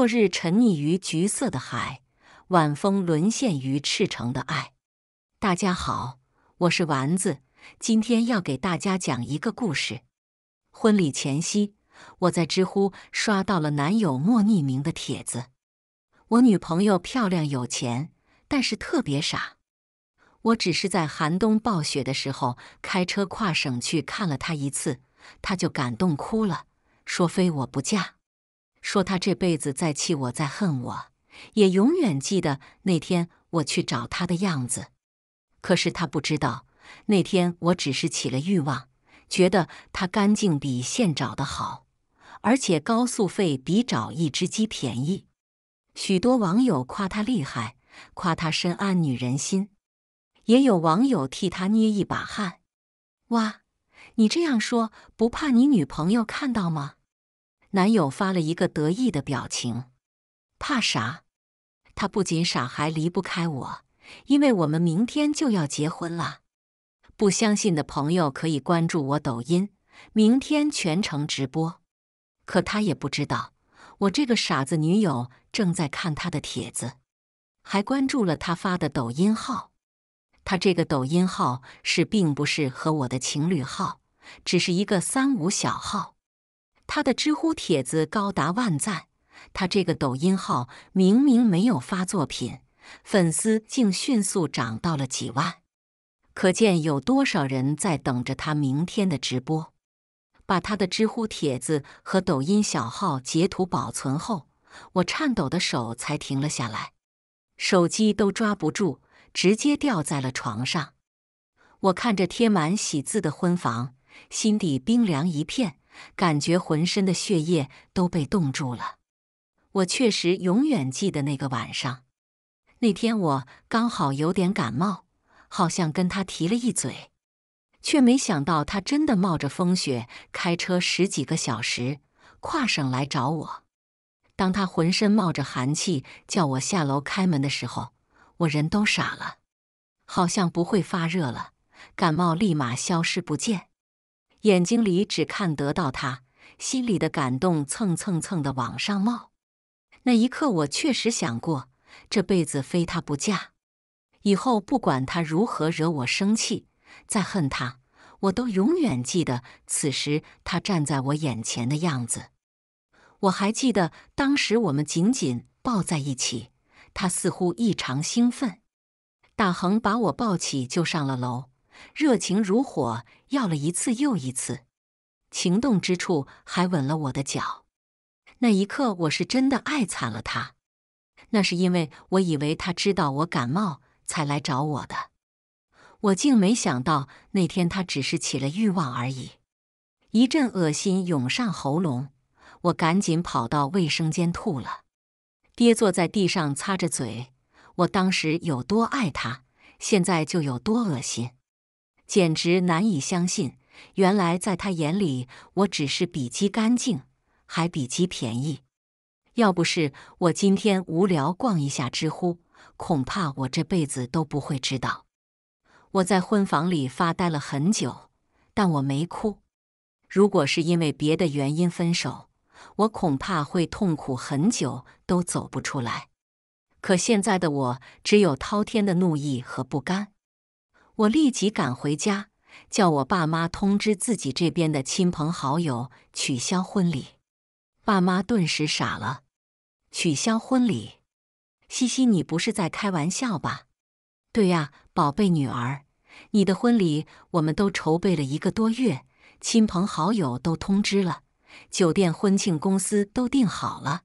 落日沉溺于橘色的海，晚风沦陷于赤诚的爱。大家好，我是丸子，今天要给大家讲一个故事。婚礼前夕，我在知乎刷到了男友莫匿名的帖子。我女朋友漂亮有钱，但是特别傻。我只是在寒冬暴雪的时候开车跨省去看了她一次，她就感动哭了，说非我不嫁。说他这辈子在气我，在恨我，也永远记得那天我去找他的样子。可是他不知道，那天我只是起了欲望，觉得他干净比现找的好，而且高速费比找一只鸡便宜。许多网友夸他厉害，夸他深谙女人心，也有网友替他捏一把汗。哇，你这样说不怕你女朋友看到吗？男友发了一个得意的表情，怕啥？他不仅傻，还离不开我，因为我们明天就要结婚了。不相信的朋友可以关注我抖音，明天全程直播。可他也不知道，我这个傻子女友正在看他的帖子，还关注了他发的抖音号。他这个抖音号是并不是和我的情侣号，只是一个三五小号。他的知乎帖子高达万赞，他这个抖音号明明没有发作品，粉丝竟迅速涨到了几万，可见有多少人在等着他明天的直播。把他的知乎帖子和抖音小号截图保存后，我颤抖的手才停了下来，手机都抓不住，直接掉在了床上。我看着贴满喜字的婚房，心底冰凉一片。感觉浑身的血液都被冻住了。我确实永远记得那个晚上。那天我刚好有点感冒，好像跟他提了一嘴，却没想到他真的冒着风雪开车十几个小时跨省来找我。当他浑身冒着寒气叫我下楼开门的时候，我人都傻了，好像不会发热了，感冒立马消失不见。眼睛里只看得到他，心里的感动蹭蹭蹭的往上冒。那一刻，我确实想过这辈子非他不嫁。以后不管他如何惹我生气，再恨他，我都永远记得此时他站在我眼前的样子。我还记得当时我们紧紧抱在一起，他似乎异常兴奋，大恒把我抱起就上了楼。热情如火，要了一次又一次，情动之处还吻了我的脚。那一刻，我是真的爱惨了他。那是因为我以为他知道我感冒才来找我的，我竟没想到那天他只是起了欲望而已。一阵恶心涌上喉咙，我赶紧跑到卫生间吐了，跌坐在地上擦着嘴。我当时有多爱他，现在就有多恶心。简直难以相信！原来在他眼里，我只是比鸡干净，还比鸡便宜。要不是我今天无聊逛一下知乎，恐怕我这辈子都不会知道。我在婚房里发呆了很久，但我没哭。如果是因为别的原因分手，我恐怕会痛苦很久都走不出来。可现在的我，只有滔天的怒意和不甘。我立即赶回家，叫我爸妈通知自己这边的亲朋好友取消婚礼。爸妈顿时傻了：“取消婚礼？西西，你不是在开玩笑吧？”“对呀，宝贝女儿，你的婚礼我们都筹备了一个多月，亲朋好友都通知了，酒店、婚庆公司都订好了，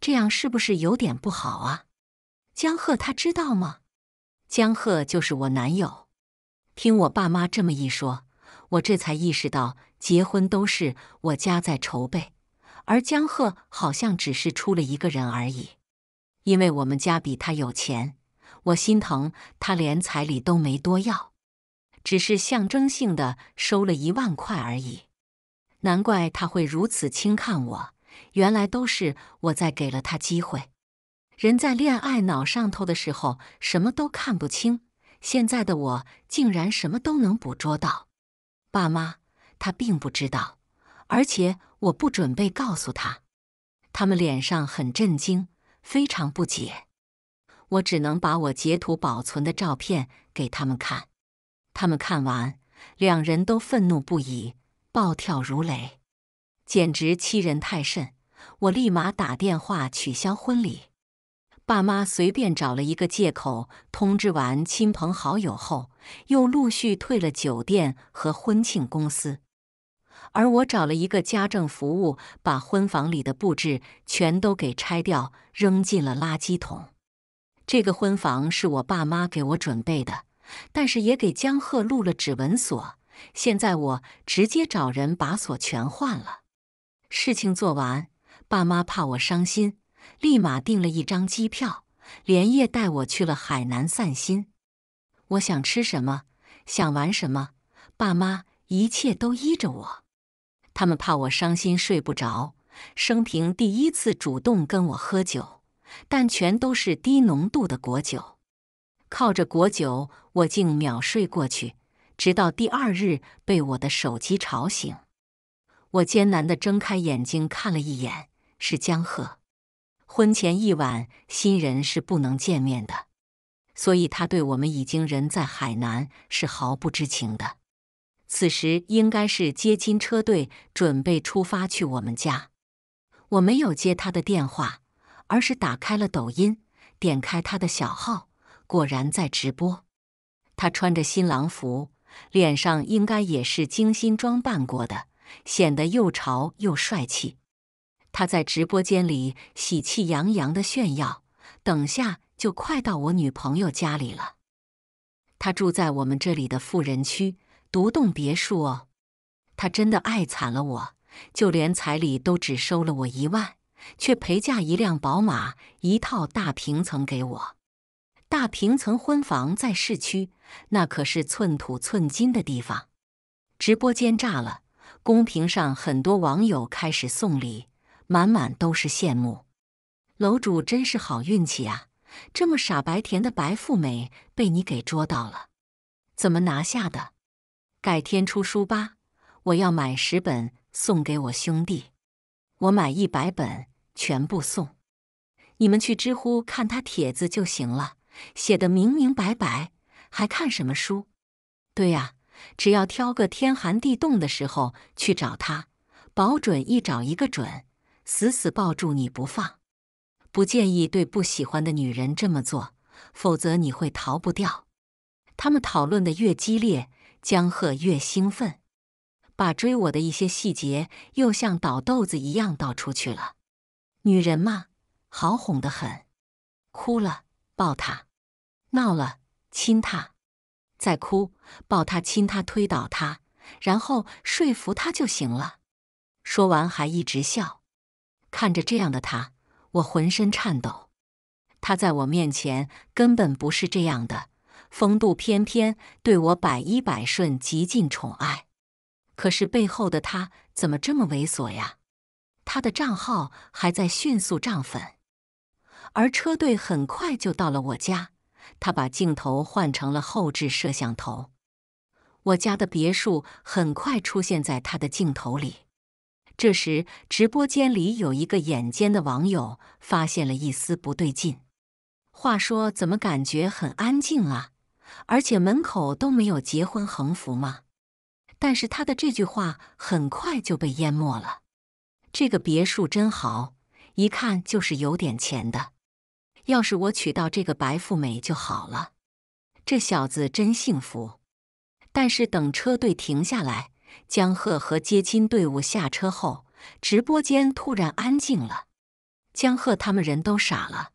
这样是不是有点不好啊？”“江鹤他知道吗？”“江鹤就是我男友。”听我爸妈这么一说，我这才意识到结婚都是我家在筹备，而江鹤好像只是出了一个人而已。因为我们家比他有钱，我心疼他连彩礼都没多要，只是象征性的收了一万块而已。难怪他会如此轻看我，原来都是我在给了他机会。人在恋爱脑上头的时候，什么都看不清。现在的我竟然什么都能捕捉到，爸妈他并不知道，而且我不准备告诉他。他们脸上很震惊，非常不解。我只能把我截图保存的照片给他们看。他们看完，两人都愤怒不已，暴跳如雷，简直欺人太甚。我立马打电话取消婚礼。爸妈随便找了一个借口，通知完亲朋好友后，又陆续退了酒店和婚庆公司。而我找了一个家政服务，把婚房里的布置全都给拆掉，扔进了垃圾桶。这个婚房是我爸妈给我准备的，但是也给江鹤录了指纹锁。现在我直接找人把锁全换了。事情做完，爸妈怕我伤心。立马订了一张机票，连夜带我去了海南散心。我想吃什么，想玩什么，爸妈一切都依着我。他们怕我伤心睡不着，生平第一次主动跟我喝酒，但全都是低浓度的果酒。靠着果酒，我竟秒睡过去，直到第二日被我的手机吵醒。我艰难的睁开眼睛看了一眼，是江鹤。婚前一晚，新人是不能见面的，所以他对我们已经人在海南是毫不知情的。此时应该是接亲车队准备出发去我们家，我没有接他的电话，而是打开了抖音，点开他的小号，果然在直播。他穿着新郎服，脸上应该也是精心装扮过的，显得又潮又帅气。他在直播间里喜气洋洋的炫耀：“等下就快到我女朋友家里了。他住在我们这里的富人区，独栋别墅哦。他真的爱惨了我，就连彩礼都只收了我一万，却陪嫁一辆宝马、一套大平层给我。大平层婚房在市区，那可是寸土寸金的地方。直播间炸了，公屏上很多网友开始送礼。”满满都是羡慕，楼主真是好运气啊！这么傻白甜的白富美被你给捉到了，怎么拿下的？改天出书吧，我要买十本送给我兄弟，我买一百本全部送。你们去知乎看他帖子就行了，写的明明白白，还看什么书？对呀，只要挑个天寒地冻的时候去找他，保准一找一个准。死死抱住你不放，不建议对不喜欢的女人这么做，否则你会逃不掉。他们讨论的越激烈，江鹤越兴奋，把追我的一些细节又像倒豆子一样倒出去了。女人嘛，好哄得很，哭了抱她，闹了亲她，再哭抱她亲她推倒她，然后说服她就行了。说完还一直笑。看着这样的他，我浑身颤抖。他在我面前根本不是这样的，风度翩翩，对我百依百顺，极尽宠爱。可是背后的他怎么这么猥琐呀？他的账号还在迅速涨粉，而车队很快就到了我家。他把镜头换成了后置摄像头，我家的别墅很快出现在他的镜头里。这时，直播间里有一个眼尖的网友发现了一丝不对劲。话说，怎么感觉很安静啊？而且门口都没有结婚横幅吗？但是他的这句话很快就被淹没了。这个别墅真好，一看就是有点钱的。要是我娶到这个白富美就好了。这小子真幸福。但是等车队停下来。江鹤和接亲队伍下车后，直播间突然安静了。江鹤他们人都傻了。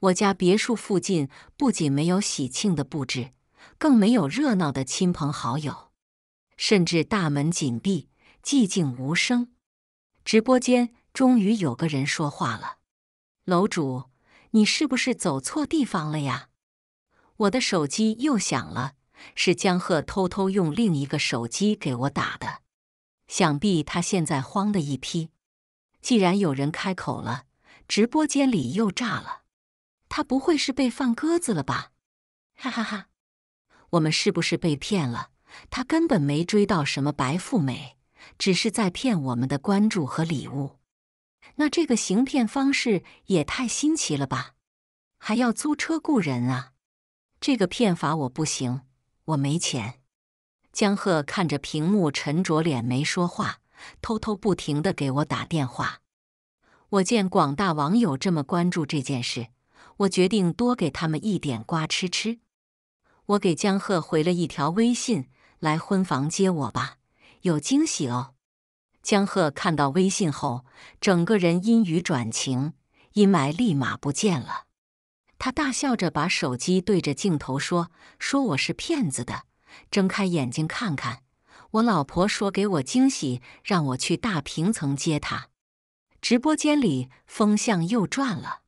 我家别墅附近不仅没有喜庆的布置，更没有热闹的亲朋好友，甚至大门紧闭，寂静无声。直播间终于有个人说话了：“楼主，你是不是走错地方了呀？”我的手机又响了。是江鹤偷偷用另一个手机给我打的，想必他现在慌的一批。既然有人开口了，直播间里又炸了，他不会是被放鸽子了吧？哈哈哈！我们是不是被骗了？他根本没追到什么白富美，只是在骗我们的关注和礼物。那这个行骗方式也太新奇了吧？还要租车雇人啊？这个骗法我不行。我没钱，江鹤看着屏幕，沉着脸没说话，偷偷不停的给我打电话。我见广大网友这么关注这件事，我决定多给他们一点瓜吃吃。我给江鹤回了一条微信：“来婚房接我吧，有惊喜哦。”江鹤看到微信后，整个人阴雨转晴，阴霾立马不见了。他大笑着把手机对着镜头说：“说我是骗子的，睁开眼睛看看，我老婆说给我惊喜，让我去大平层接她。”直播间里风向又转了，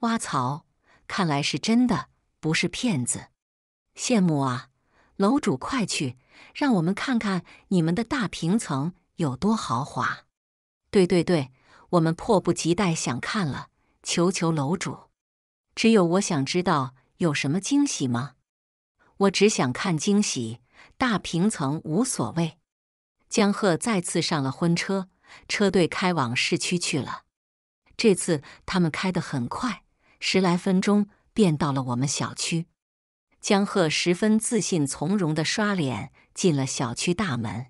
哇槽！看来是真的，不是骗子，羡慕啊！楼主快去，让我们看看你们的大平层有多豪华。对对对，我们迫不及待想看了，求求楼主。只有我想知道有什么惊喜吗？我只想看惊喜，大平层无所谓。江鹤再次上了婚车，车队开往市区去了。这次他们开得很快，十来分钟便到了我们小区。江鹤十分自信从容的刷脸进了小区大门。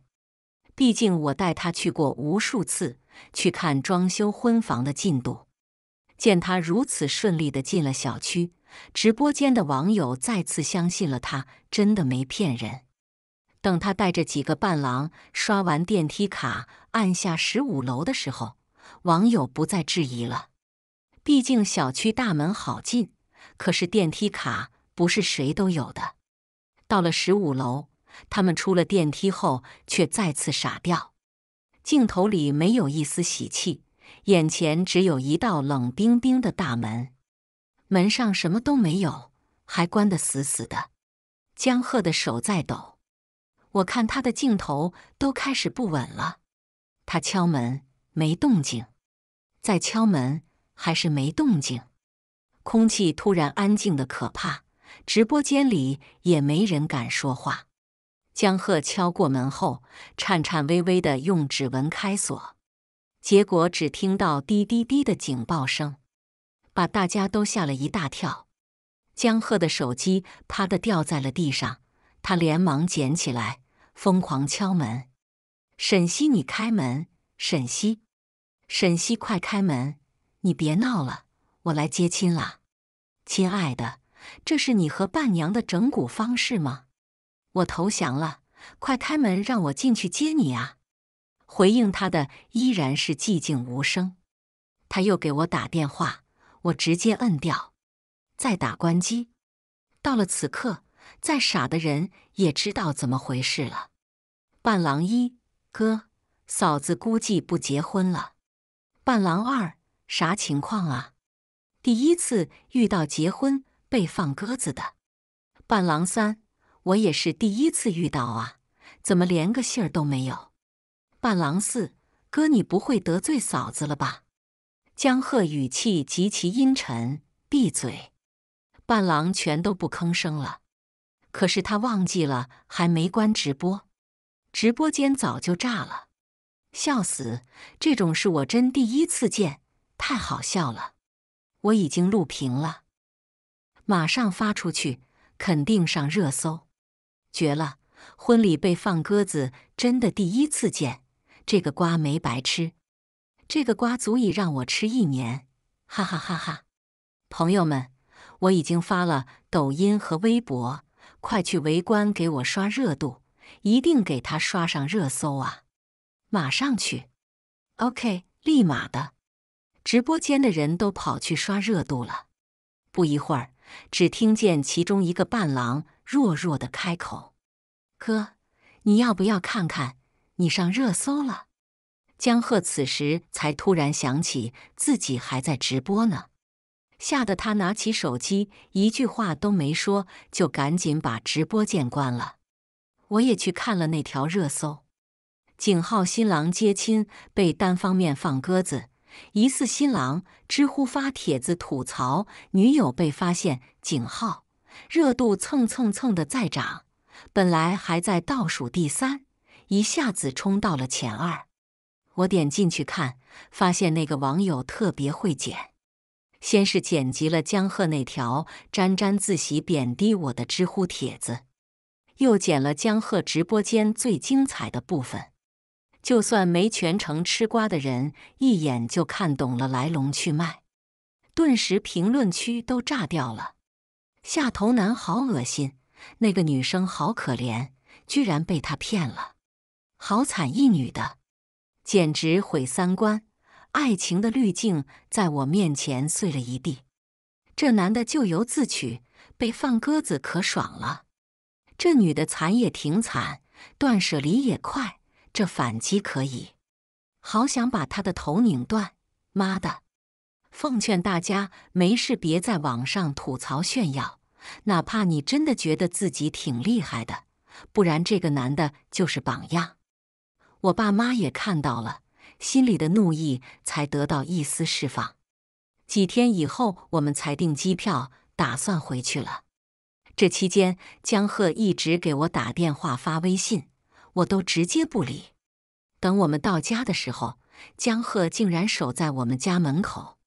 毕竟我带他去过无数次，去看装修婚房的进度。见他如此顺利的进了小区，直播间的网友再次相信了他真的没骗人。等他带着几个伴郎刷完电梯卡，按下十五楼的时候，网友不再质疑了。毕竟小区大门好进，可是电梯卡不是谁都有的。到了十五楼，他们出了电梯后却再次傻掉，镜头里没有一丝喜气。眼前只有一道冷冰冰的大门，门上什么都没有，还关得死死的。江鹤的手在抖，我看他的镜头都开始不稳了。他敲门，没动静；再敲门，还是没动静。空气突然安静的可怕，直播间里也没人敢说话。江鹤敲过门后，颤颤巍巍的用指纹开锁。结果只听到滴滴滴的警报声，把大家都吓了一大跳。江鹤的手机啪的掉在了地上，他连忙捡起来，疯狂敲门：“沈西，你开门！沈西，沈西，快开门！你别闹了，我来接亲啦！亲爱的，这是你和伴娘的整蛊方式吗？我投降了，快开门，让我进去接你啊！”回应他的依然是寂静无声。他又给我打电话，我直接摁掉，再打关机。到了此刻，再傻的人也知道怎么回事了。伴郎一哥嫂子估计不结婚了。伴郎二啥情况啊？第一次遇到结婚被放鸽子的。伴郎三我也是第一次遇到啊，怎么连个信儿都没有？伴郎四哥，你不会得罪嫂子了吧？江鹤语气极其阴沉，闭嘴！伴郎全都不吭声了。可是他忘记了还没关直播，直播间早就炸了，笑死！这种事我真第一次见，太好笑了！我已经录屏了，马上发出去，肯定上热搜，绝了！婚礼被放鸽子，真的第一次见。这个瓜没白吃，这个瓜足以让我吃一年，哈哈哈哈！朋友们，我已经发了抖音和微博，快去围观，给我刷热度，一定给他刷上热搜啊！马上去，OK，立马的。直播间的人都跑去刷热度了。不一会儿，只听见其中一个伴郎弱弱的开口：“哥，你要不要看看？”你上热搜了，江鹤此时才突然想起自己还在直播呢，吓得他拿起手机，一句话都没说，就赶紧把直播键关了。我也去看了那条热搜，井号新郎接亲被单方面放鸽子，疑似新郎知乎发帖子吐槽女友被发现井号热度蹭蹭蹭的在涨，本来还在倒数第三。一下子冲到了前二，我点进去看，发现那个网友特别会剪，先是剪辑了江鹤那条沾沾自喜、贬低我的知乎帖子，又剪了江鹤直播间最精彩的部分。就算没全程吃瓜的人，一眼就看懂了来龙去脉。顿时评论区都炸掉了，下头男好恶心，那个女生好可怜，居然被他骗了。好惨一女的，简直毁三观！爱情的滤镜在我面前碎了一地。这男的咎由自取，被放鸽子可爽了。这女的惨也挺惨，断舍离也快，这反击可以。好想把他的头拧断！妈的！奉劝大家没事别在网上吐槽炫耀，哪怕你真的觉得自己挺厉害的，不然这个男的就是榜样。我爸妈也看到了，心里的怒意才得到一丝释放。几天以后，我们才订机票，打算回去了。这期间，江鹤一直给我打电话、发微信，我都直接不理。等我们到家的时候，江鹤竟然守在我们家门口。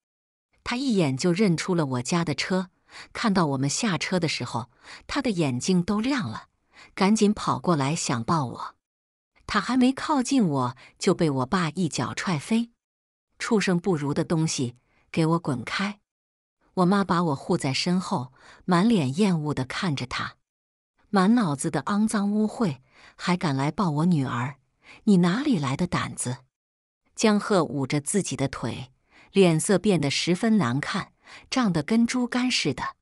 他一眼就认出了我家的车，看到我们下车的时候，他的眼睛都亮了，赶紧跑过来想抱我。他还没靠近我，就被我爸一脚踹飞。畜生不如的东西，给我滚开！我妈把我护在身后，满脸厌恶地看着他。满脑子的肮脏污秽，还敢来抱我女儿？你哪里来的胆子？江鹤捂着自己的腿，脸色变得十分难看，胀得跟猪肝似的。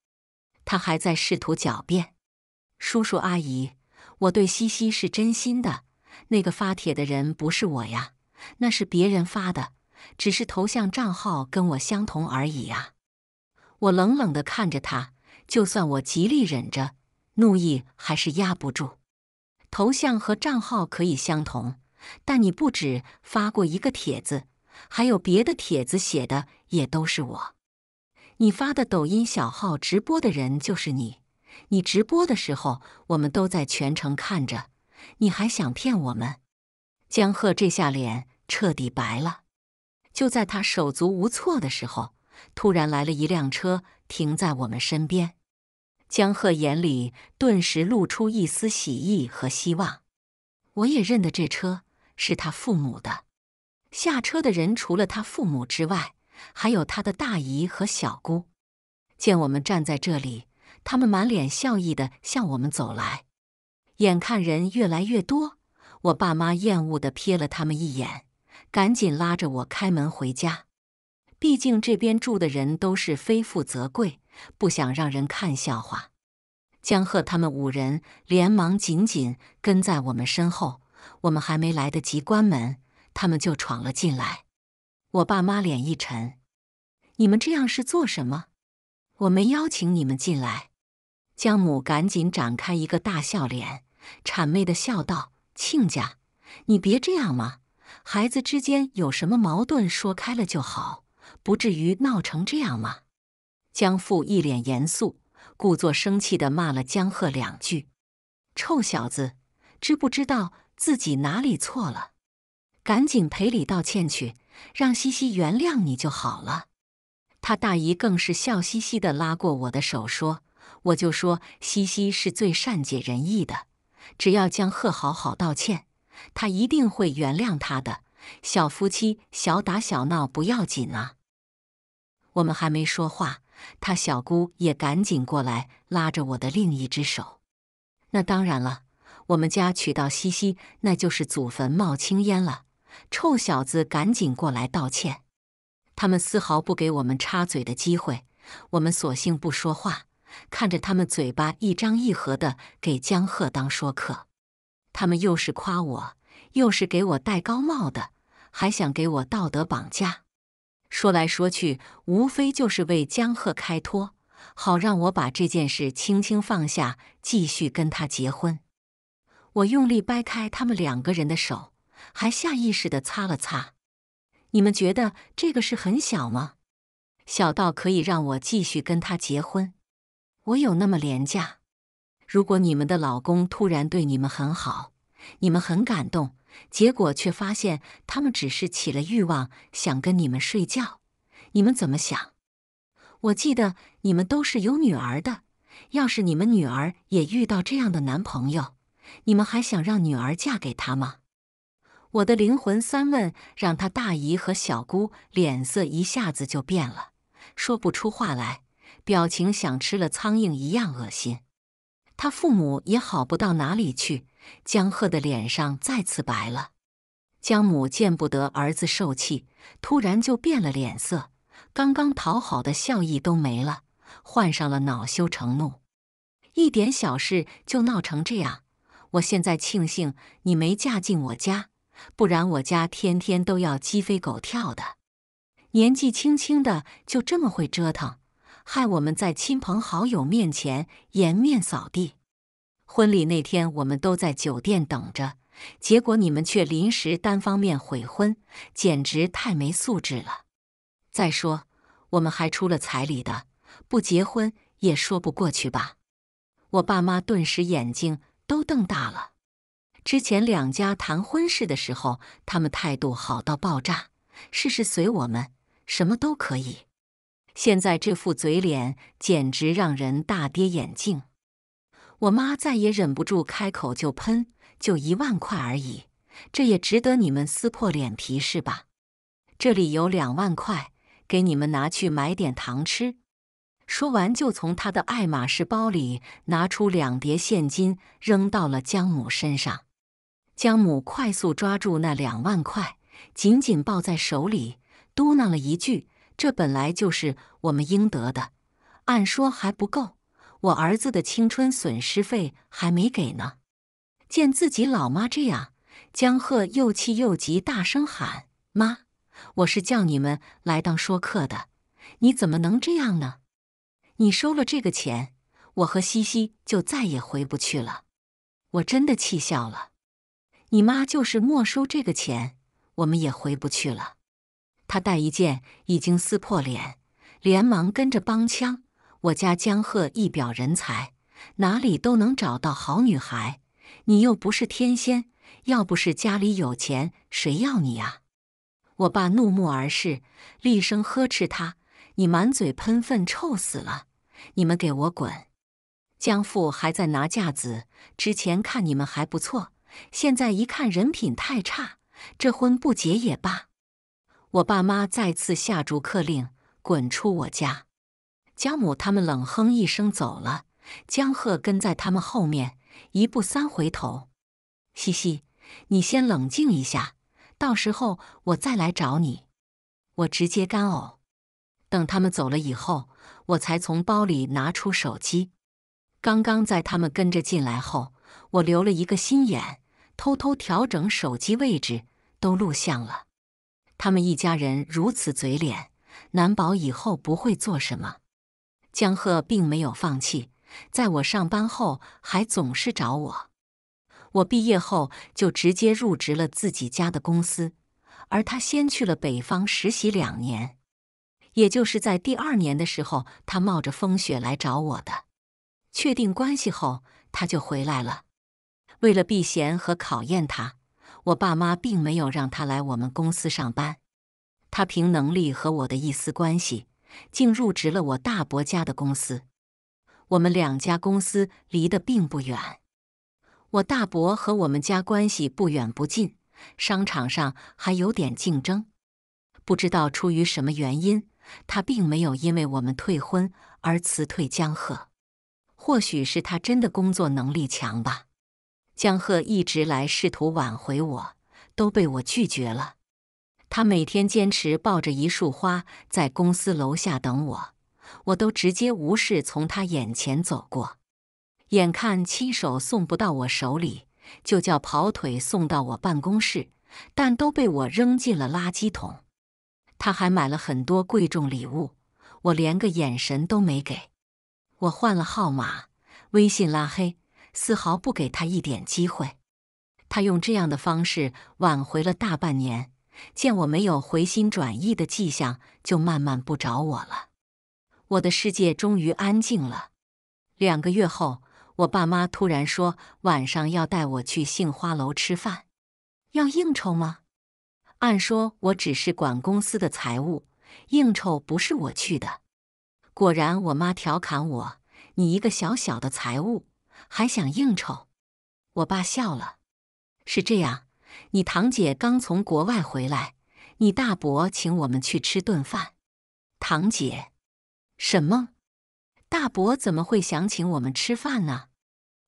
他还在试图狡辩：“叔叔阿姨，我对西西是真心的。”那个发帖的人不是我呀，那是别人发的，只是头像、账号跟我相同而已呀。我冷冷的看着他，就算我极力忍着，怒意还是压不住。头像和账号可以相同，但你不止发过一个帖子，还有别的帖子写的也都是我。你发的抖音小号直播的人就是你，你直播的时候我们都在全程看着。你还想骗我们？江鹤这下脸彻底白了。就在他手足无措的时候，突然来了一辆车停在我们身边。江鹤眼里顿时露出一丝喜意和希望。我也认得这车是他父母的。下车的人除了他父母之外，还有他的大姨和小姑。见我们站在这里，他们满脸笑意地向我们走来。眼看人越来越多，我爸妈厌恶地瞥了他们一眼，赶紧拉着我开门回家。毕竟这边住的人都是非富则贵，不想让人看笑话。江鹤他们五人连忙紧紧跟在我们身后，我们还没来得及关门，他们就闯了进来。我爸妈脸一沉：“你们这样是做什么？我没邀请你们进来。”江母赶紧展开一个大笑脸。谄媚的笑道：“亲家，你别这样嘛，孩子之间有什么矛盾，说开了就好，不至于闹成这样嘛。”江父一脸严肃，故作生气地骂了江鹤两句：“臭小子，知不知道自己哪里错了？赶紧赔礼道歉去，让西西原谅你就好了。”他大姨更是笑嘻嘻地拉过我的手说：“我就说西西是最善解人意的。”只要江贺好好道歉，他一定会原谅他的。小夫妻小打小闹不要紧啊。我们还没说话，他小姑也赶紧过来拉着我的另一只手。那当然了，我们家娶到西西，那就是祖坟冒青烟了。臭小子，赶紧过来道歉！他们丝毫不给我们插嘴的机会，我们索性不说话。看着他们嘴巴一张一合的给江鹤当说客，他们又是夸我，又是给我戴高帽的，还想给我道德绑架。说来说去，无非就是为江鹤开脱，好让我把这件事轻轻放下，继续跟他结婚。我用力掰开他们两个人的手，还下意识地擦了擦。你们觉得这个事很小吗？小到可以让我继续跟他结婚？我有那么廉价？如果你们的老公突然对你们很好，你们很感动，结果却发现他们只是起了欲望，想跟你们睡觉，你们怎么想？我记得你们都是有女儿的，要是你们女儿也遇到这样的男朋友，你们还想让女儿嫁给他吗？我的灵魂三问，让他大姨和小姑脸色一下子就变了，说不出话来。表情像吃了苍蝇一样恶心，他父母也好不到哪里去。江鹤的脸上再次白了，江母见不得儿子受气，突然就变了脸色，刚刚讨好的笑意都没了，换上了恼羞成怒。一点小事就闹成这样，我现在庆幸你没嫁进我家，不然我家天天都要鸡飞狗跳的。年纪轻轻的就这么会折腾。害我们在亲朋好友面前颜面扫地。婚礼那天，我们都在酒店等着，结果你们却临时单方面悔婚，简直太没素质了。再说，我们还出了彩礼的，不结婚也说不过去吧？我爸妈顿时眼睛都瞪大了。之前两家谈婚事的时候，他们态度好到爆炸，事事随我们，什么都可以。现在这副嘴脸简直让人大跌眼镜！我妈再也忍不住，开口就喷：“就一万块而已，这也值得你们撕破脸皮是吧？”这里有两万块，给你们拿去买点糖吃。”说完，就从她的爱马仕包里拿出两叠现金，扔到了江母身上。江母快速抓住那两万块，紧紧抱在手里，嘟囔了一句。这本来就是我们应得的，按说还不够。我儿子的青春损失费还没给呢。见自己老妈这样，江鹤又气又急，大声喊：“妈，我是叫你们来当说客的，你怎么能这样呢？你收了这个钱，我和西西就再也回不去了。”我真的气笑了。你妈就是没收这个钱，我们也回不去了。他带一件已经撕破脸，连忙跟着帮腔。我家江鹤一表人才，哪里都能找到好女孩。你又不是天仙，要不是家里有钱，谁要你啊？我爸怒目而视，厉声呵斥他：“你满嘴喷粪，臭死了！你们给我滚！”江父还在拿架子。之前看你们还不错，现在一看人品太差，这婚不结也罢。我爸妈再次下逐客令，滚出我家。江母他们冷哼一声走了，江鹤跟在他们后面，一步三回头。嘻嘻，你先冷静一下，到时候我再来找你。我直接干呕。等他们走了以后，我才从包里拿出手机。刚刚在他们跟着进来后，我留了一个心眼，偷偷调整手机位置，都录像了。他们一家人如此嘴脸，难保以后不会做什么。江鹤并没有放弃，在我上班后还总是找我。我毕业后就直接入职了自己家的公司，而他先去了北方实习两年。也就是在第二年的时候，他冒着风雪来找我的。确定关系后，他就回来了。为了避嫌和考验他。我爸妈并没有让他来我们公司上班，他凭能力和我的一丝关系，竟入职了我大伯家的公司。我们两家公司离得并不远，我大伯和我们家关系不远不近，商场上还有点竞争。不知道出于什么原因，他并没有因为我们退婚而辞退江鹤，或许是他真的工作能力强吧。江鹤一直来试图挽回我，都被我拒绝了。他每天坚持抱着一束花在公司楼下等我，我都直接无视从他眼前走过。眼看亲手送不到我手里，就叫跑腿送到我办公室，但都被我扔进了垃圾桶。他还买了很多贵重礼物，我连个眼神都没给。我换了号码，微信拉黑。丝毫不给他一点机会，他用这样的方式挽回了大半年。见我没有回心转意的迹象，就慢慢不找我了。我的世界终于安静了。两个月后，我爸妈突然说晚上要带我去杏花楼吃饭，要应酬吗？按说我只是管公司的财务，应酬不是我去的。果然，我妈调侃我：“你一个小小的财务。”还想应酬，我爸笑了。是这样，你堂姐刚从国外回来，你大伯请我们去吃顿饭。堂姐，什么？大伯怎么会想请我们吃饭呢？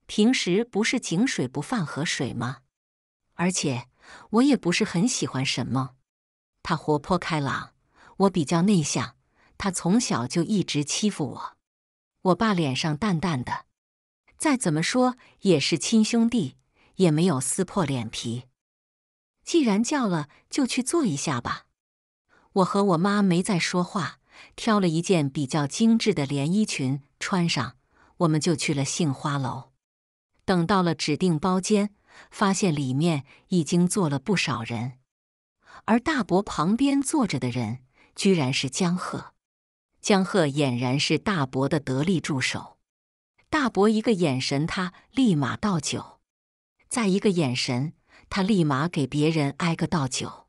平时不是井水不犯河水吗？而且我也不是很喜欢什么。他活泼开朗，我比较内向。他从小就一直欺负我。我爸脸上淡淡的。再怎么说也是亲兄弟，也没有撕破脸皮。既然叫了，就去坐一下吧。我和我妈没再说话，挑了一件比较精致的连衣裙穿上，我们就去了杏花楼。等到了指定包间，发现里面已经坐了不少人，而大伯旁边坐着的人，居然是江鹤。江鹤俨然是大伯的得力助手。大伯一个眼神，他立马倒酒；再一个眼神，他立马给别人挨个倒酒。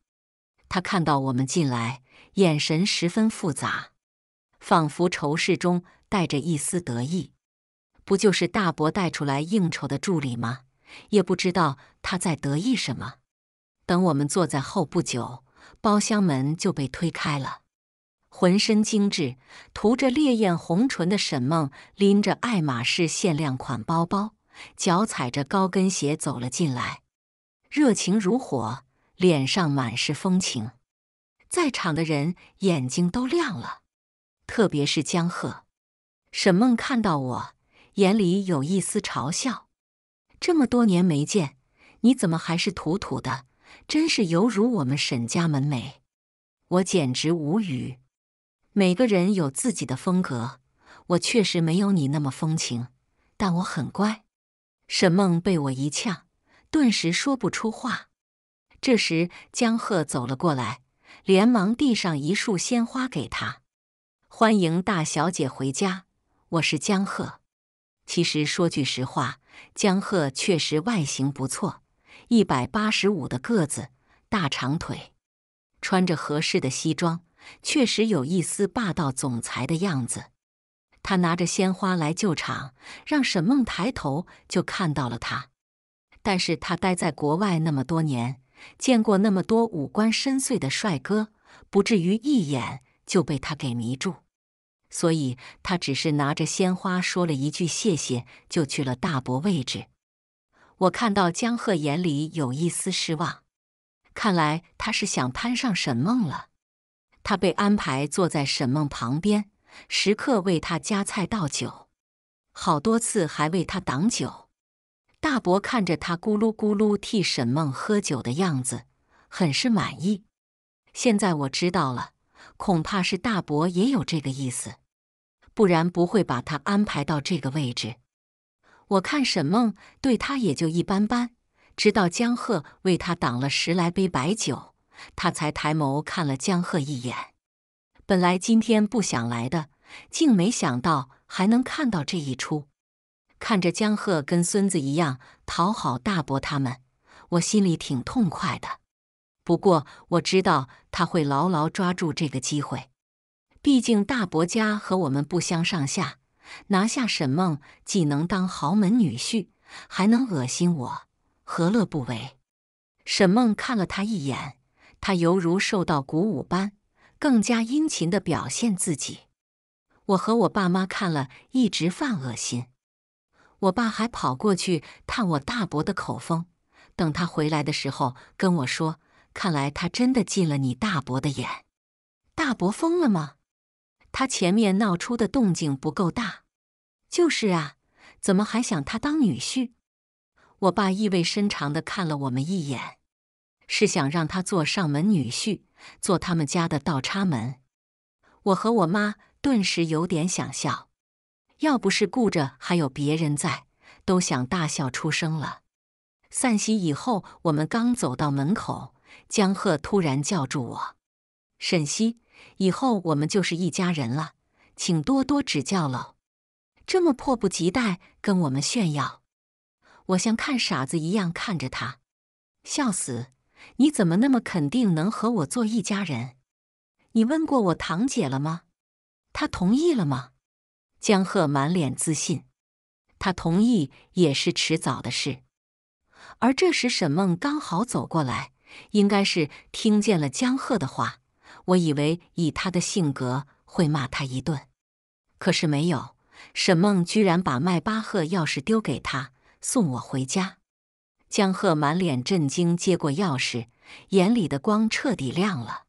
他看到我们进来，眼神十分复杂，仿佛仇视中带着一丝得意。不就是大伯带出来应酬的助理吗？也不知道他在得意什么。等我们坐在后不久，包厢门就被推开了。浑身精致、涂着烈焰红唇的沈梦拎着爱马仕限量款包包，脚踩着高跟鞋走了进来，热情如火，脸上满是风情，在场的人眼睛都亮了，特别是江鹤。沈梦看到我，眼里有一丝嘲笑：“这么多年没见，你怎么还是土土的？真是犹如我们沈家门楣！”我简直无语。每个人有自己的风格，我确实没有你那么风情，但我很乖。沈梦被我一呛，顿时说不出话。这时，江鹤走了过来，连忙递上一束鲜花给他，欢迎大小姐回家。我是江鹤。其实说句实话，江鹤确实外形不错，一百八十五的个子，大长腿，穿着合适的西装。确实有一丝霸道总裁的样子。他拿着鲜花来救场，让沈梦抬头就看到了他。但是他待在国外那么多年，见过那么多五官深邃的帅哥，不至于一眼就被他给迷住。所以他只是拿着鲜花说了一句“谢谢”，就去了大伯位置。我看到江鹤眼里有一丝失望，看来他是想攀上沈梦了。他被安排坐在沈梦旁边，时刻为他夹菜倒酒，好多次还为他挡酒。大伯看着他咕噜咕噜替沈梦喝酒的样子，很是满意。现在我知道了，恐怕是大伯也有这个意思，不然不会把他安排到这个位置。我看沈梦对他也就一般般，直到江鹤为他挡了十来杯白酒。他才抬眸看了江鹤一眼，本来今天不想来的，竟没想到还能看到这一出。看着江鹤跟孙子一样讨好大伯他们，我心里挺痛快的。不过我知道他会牢牢抓住这个机会，毕竟大伯家和我们不相上下。拿下沈梦，既能当豪门女婿，还能恶心我，何乐不为？沈梦看了他一眼。他犹如受到鼓舞般，更加殷勤的表现自己。我和我爸妈看了一直犯恶心，我爸还跑过去探我大伯的口风。等他回来的时候跟我说：“看来他真的进了你大伯的眼，大伯疯了吗？他前面闹出的动静不够大。”“就是啊，怎么还想他当女婿？”我爸意味深长的看了我们一眼。是想让他做上门女婿，做他们家的倒插门。我和我妈顿时有点想笑，要不是顾着还有别人在，都想大笑出声了。散席以后，我们刚走到门口，江鹤突然叫住我：“沈西，以后我们就是一家人了，请多多指教喽。”这么迫不及待跟我们炫耀，我像看傻子一样看着他，笑死。你怎么那么肯定能和我做一家人？你问过我堂姐了吗？她同意了吗？江鹤满脸自信，她同意也是迟早的事。而这时，沈梦刚好走过来，应该是听见了江鹤的话。我以为以他的性格会骂他一顿，可是没有，沈梦居然把迈巴赫钥匙丢给他，送我回家。江鹤满脸震惊，接过钥匙，眼里的光彻底亮了。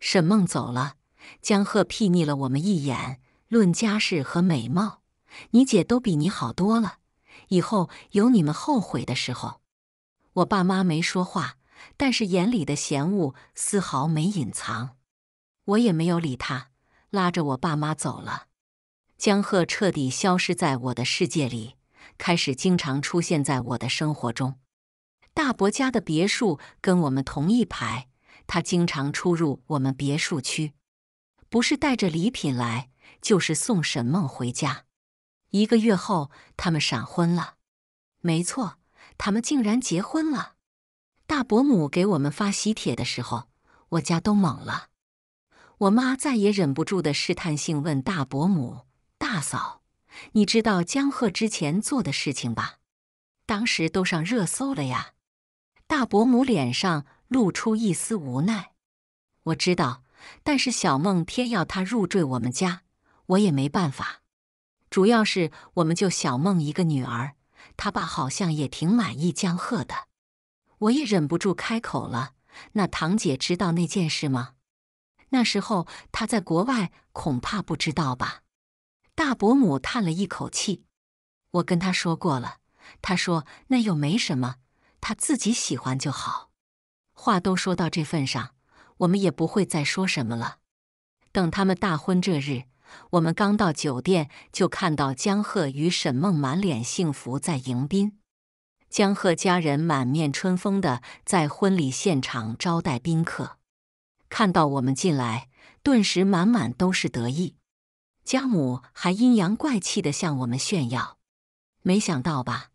沈梦走了，江鹤睥睨了我们一眼。论家世和美貌，你姐都比你好多了。以后有你们后悔的时候。我爸妈没说话，但是眼里的嫌恶丝毫没隐藏。我也没有理他，拉着我爸妈走了。江鹤彻底消失在我的世界里，开始经常出现在我的生活中。大伯家的别墅跟我们同一排，他经常出入我们别墅区，不是带着礼品来，就是送沈梦回家。一个月后，他们闪婚了。没错，他们竟然结婚了。大伯母给我们发喜帖的时候，我家都懵了。我妈再也忍不住的试探性问大伯母：“大嫂，你知道江鹤之前做的事情吧？当时都上热搜了呀！”大伯母脸上露出一丝无奈，我知道，但是小梦偏要他入赘我们家，我也没办法。主要是我们就小梦一个女儿，他爸好像也挺满意江鹤的。我也忍不住开口了：“那堂姐知道那件事吗？那时候他在国外，恐怕不知道吧。”大伯母叹了一口气：“我跟她说过了，她说那又没什么。”他自己喜欢就好，话都说到这份上，我们也不会再说什么了。等他们大婚这日，我们刚到酒店，就看到江鹤与沈梦满脸幸福在迎宾。江鹤家人满面春风的在婚礼现场招待宾客，看到我们进来，顿时满满都是得意。江母还阴阳怪气的向我们炫耀：“没想到吧，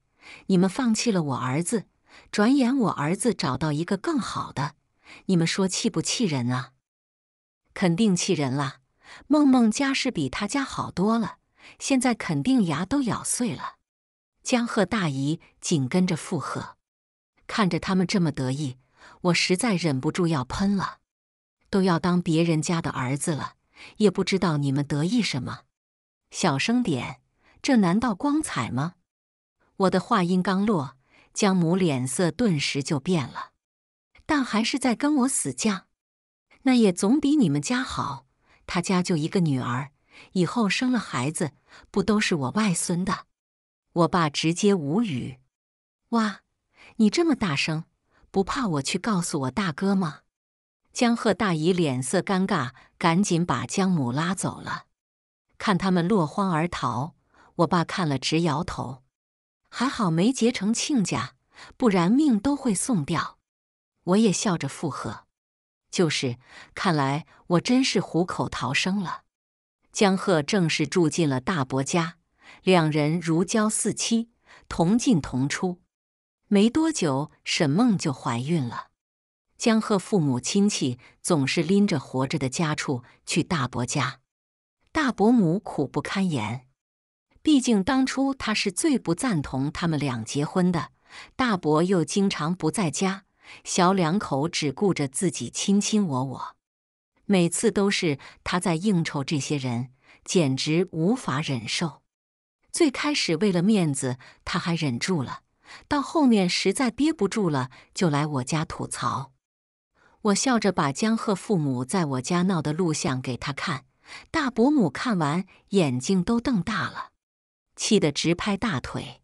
你们放弃了我儿子。”转眼我儿子找到一个更好的，你们说气不气人啊？肯定气人了。梦梦家世比他家好多了，现在肯定牙都咬碎了。江鹤大姨紧跟着附和，看着他们这么得意，我实在忍不住要喷了。都要当别人家的儿子了，也不知道你们得意什么。小声点，这难道光彩吗？我的话音刚落。江母脸色顿时就变了，但还是在跟我死犟。那也总比你们家好。他家就一个女儿，以后生了孩子，不都是我外孙的？我爸直接无语。哇，你这么大声，不怕我去告诉我大哥吗？江鹤大姨脸色尴尬，赶紧把江母拉走了。看他们落荒而逃，我爸看了直摇头。还好没结成亲家，不然命都会送掉。我也笑着附和，就是看来我真是虎口逃生了。江鹤正式住进了大伯家，两人如胶似漆，同进同出。没多久，沈梦就怀孕了。江鹤父母亲戚总是拎着活着的家畜去大伯家，大伯母苦不堪言。毕竟当初他是最不赞同他们俩结婚的，大伯又经常不在家，小两口只顾着自己亲亲我我，每次都是他在应酬这些人，简直无法忍受。最开始为了面子他还忍住了，到后面实在憋不住了，就来我家吐槽。我笑着把江鹤父母在我家闹的录像给他看，大伯母看完眼睛都瞪大了。气得直拍大腿，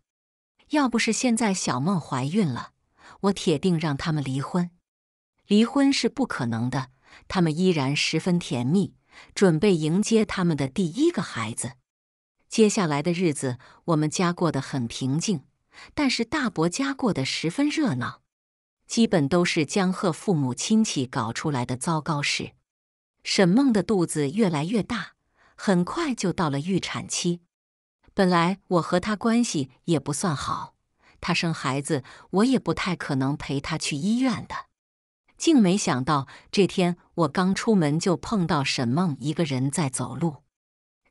要不是现在小梦怀孕了，我铁定让他们离婚。离婚是不可能的，他们依然十分甜蜜，准备迎接他们的第一个孩子。接下来的日子，我们家过得很平静，但是大伯家过得十分热闹，基本都是江鹤父母亲戚搞出来的糟糕事。沈梦的肚子越来越大，很快就到了预产期。本来我和他关系也不算好，他生孩子我也不太可能陪他去医院的。竟没想到这天我刚出门就碰到沈梦一个人在走路，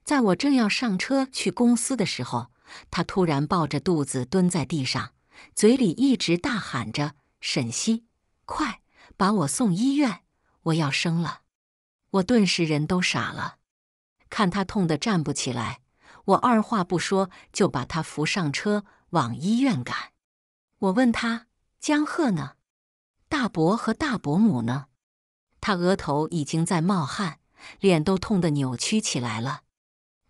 在我正要上车去公司的时候，她突然抱着肚子蹲在地上，嘴里一直大喊着：“沈西，快把我送医院，我要生了！”我顿时人都傻了，看她痛得站不起来。我二话不说就把他扶上车往医院赶。我问他：“江鹤呢？大伯和大伯母呢？”他额头已经在冒汗，脸都痛得扭曲起来了。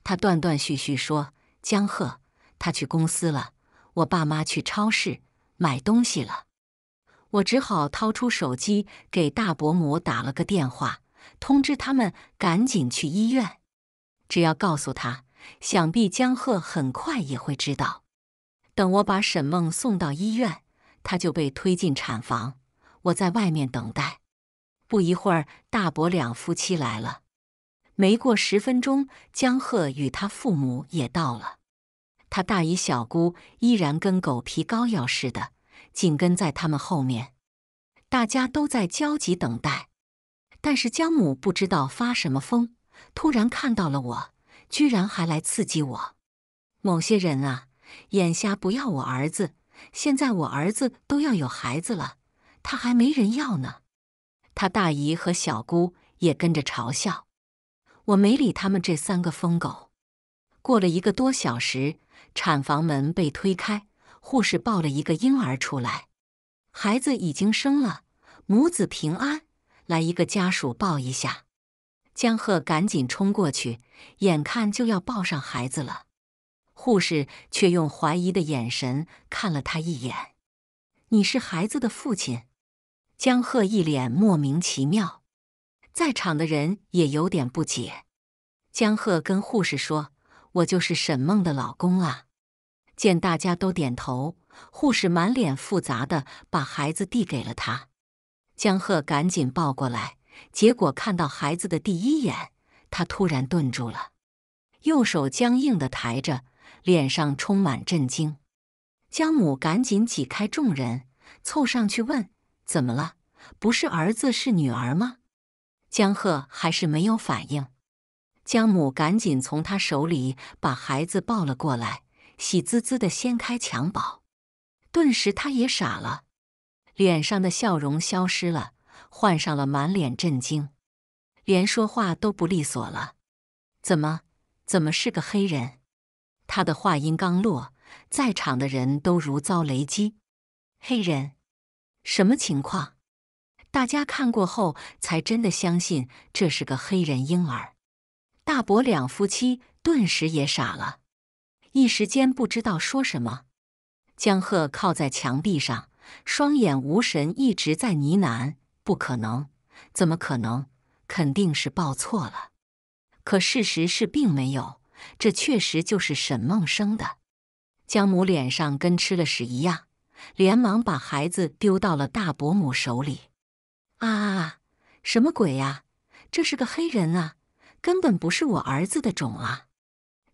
他断断续续说：“江鹤，他去公司了。我爸妈去超市买东西了。”我只好掏出手机给大伯母打了个电话，通知他们赶紧去医院。只要告诉他。想必江鹤很快也会知道。等我把沈梦送到医院，她就被推进产房。我在外面等待。不一会儿，大伯两夫妻来了。没过十分钟，江鹤与他父母也到了。他大姨小姑依然跟狗皮膏药似的，紧跟在他们后面。大家都在焦急等待，但是江母不知道发什么疯，突然看到了我。居然还来刺激我！某些人啊，眼瞎不要我儿子，现在我儿子都要有孩子了，他还没人要呢。他大姨和小姑也跟着嘲笑，我没理他们这三个疯狗。过了一个多小时，产房门被推开，护士抱了一个婴儿出来，孩子已经生了，母子平安。来一个家属抱一下。江鹤赶紧冲过去，眼看就要抱上孩子了，护士却用怀疑的眼神看了他一眼：“你是孩子的父亲？”江鹤一脸莫名其妙，在场的人也有点不解。江鹤跟护士说：“我就是沈梦的老公啊！”见大家都点头，护士满脸复杂的把孩子递给了他，江鹤赶紧抱过来。结果看到孩子的第一眼，他突然顿住了，右手僵硬的抬着，脸上充满震惊。江母赶紧挤开众人，凑上去问：“怎么了？不是儿子是女儿吗？”江鹤还是没有反应。江母赶紧从他手里把孩子抱了过来，喜滋滋的掀开襁褓，顿时他也傻了，脸上的笑容消失了。换上了满脸震惊，连说话都不利索了。怎么？怎么是个黑人？他的话音刚落，在场的人都如遭雷击。黑人？什么情况？大家看过后才真的相信这是个黑人婴儿。大伯两夫妻顿时也傻了，一时间不知道说什么。江鹤靠在墙壁上，双眼无神，一直在呢喃。不可能，怎么可能？肯定是报错了。可事实是并没有，这确实就是沈梦生的。江母脸上跟吃了屎一样，连忙把孩子丢到了大伯母手里。啊！什么鬼啊？这是个黑人啊，根本不是我儿子的种啊！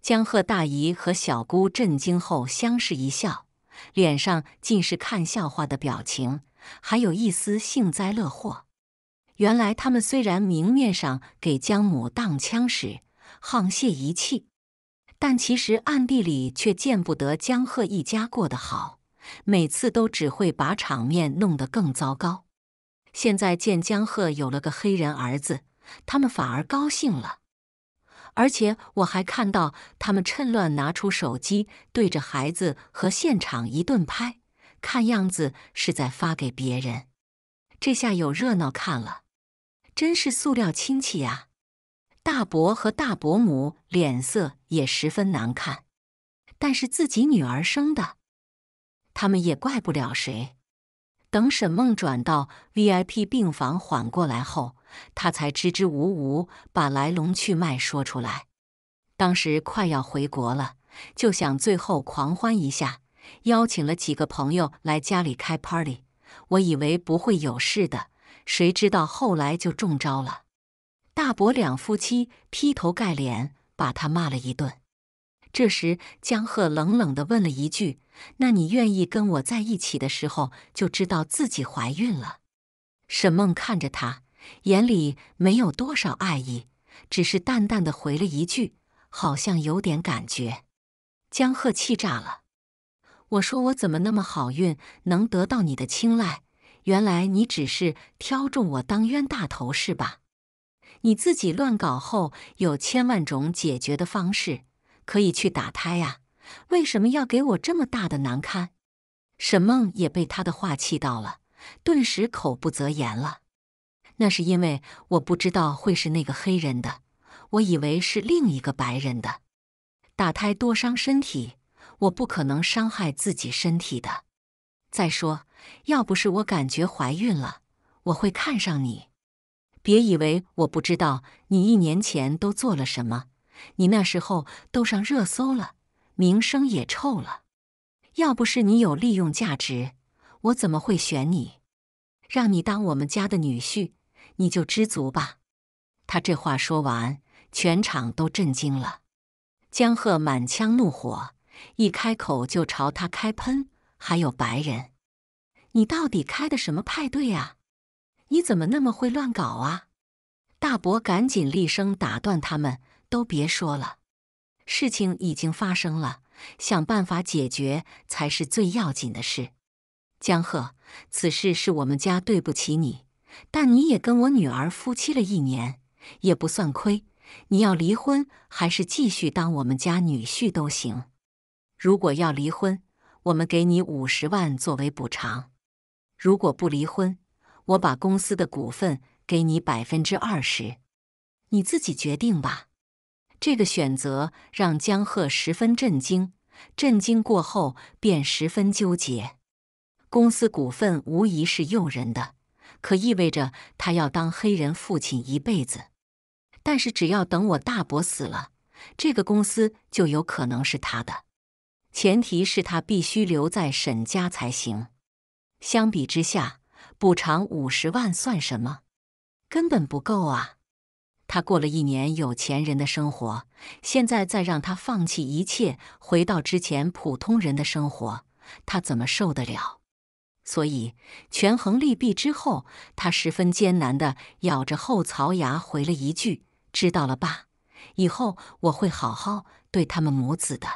江鹤大姨和小姑震惊后相视一笑，脸上尽是看笑话的表情。还有一丝幸灾乐祸。原来他们虽然明面上给江母当枪使，沆瀣一气，但其实暗地里却见不得江鹤一家过得好，每次都只会把场面弄得更糟糕。现在见江鹤有了个黑人儿子，他们反而高兴了。而且我还看到他们趁乱拿出手机，对着孩子和现场一顿拍。看样子是在发给别人，这下有热闹看了，真是塑料亲戚呀！大伯和大伯母脸色也十分难看，但是自己女儿生的，他们也怪不了谁。等沈梦转到 VIP 病房缓过来后，她才支支吾吾把来龙去脉说出来。当时快要回国了，就想最后狂欢一下。邀请了几个朋友来家里开 party，我以为不会有事的，谁知道后来就中招了。大伯两夫妻劈头盖脸把他骂了一顿。这时，江鹤冷冷地问了一句：“那你愿意跟我在一起的时候，就知道自己怀孕了？”沈梦看着他，眼里没有多少爱意，只是淡淡地回了一句：“好像有点感觉。”江鹤气炸了。我说我怎么那么好运能得到你的青睐？原来你只是挑中我当冤大头是吧？你自己乱搞后有千万种解决的方式，可以去打胎呀！为什么要给我这么大的难堪？沈梦也被他的话气到了，顿时口不择言了。那是因为我不知道会是那个黑人的，我以为是另一个白人的。打胎多伤身体。我不可能伤害自己身体的。再说，要不是我感觉怀孕了，我会看上你。别以为我不知道你一年前都做了什么，你那时候都上热搜了，名声也臭了。要不是你有利用价值，我怎么会选你？让你当我们家的女婿，你就知足吧。他这话说完，全场都震惊了。江鹤满腔怒火。一开口就朝他开喷，还有白人，你到底开的什么派对啊？你怎么那么会乱搞啊？大伯赶紧厉声打断他们，都别说了，事情已经发生了，想办法解决才是最要紧的事。江鹤，此事是我们家对不起你，但你也跟我女儿夫妻了一年，也不算亏。你要离婚还是继续当我们家女婿都行。如果要离婚，我们给你五十万作为补偿；如果不离婚，我把公司的股份给你百分之二十，你自己决定吧。这个选择让江鹤十分震惊，震惊过后便十分纠结。公司股份无疑是诱人的，可意味着他要当黑人父亲一辈子。但是，只要等我大伯死了，这个公司就有可能是他的。前提是他必须留在沈家才行。相比之下，补偿五十万算什么？根本不够啊！他过了一年有钱人的生活，现在再让他放弃一切，回到之前普通人的生活，他怎么受得了？所以，权衡利弊之后，他十分艰难的咬着后槽牙回了一句：“知道了，爸，以后我会好好对他们母子的。”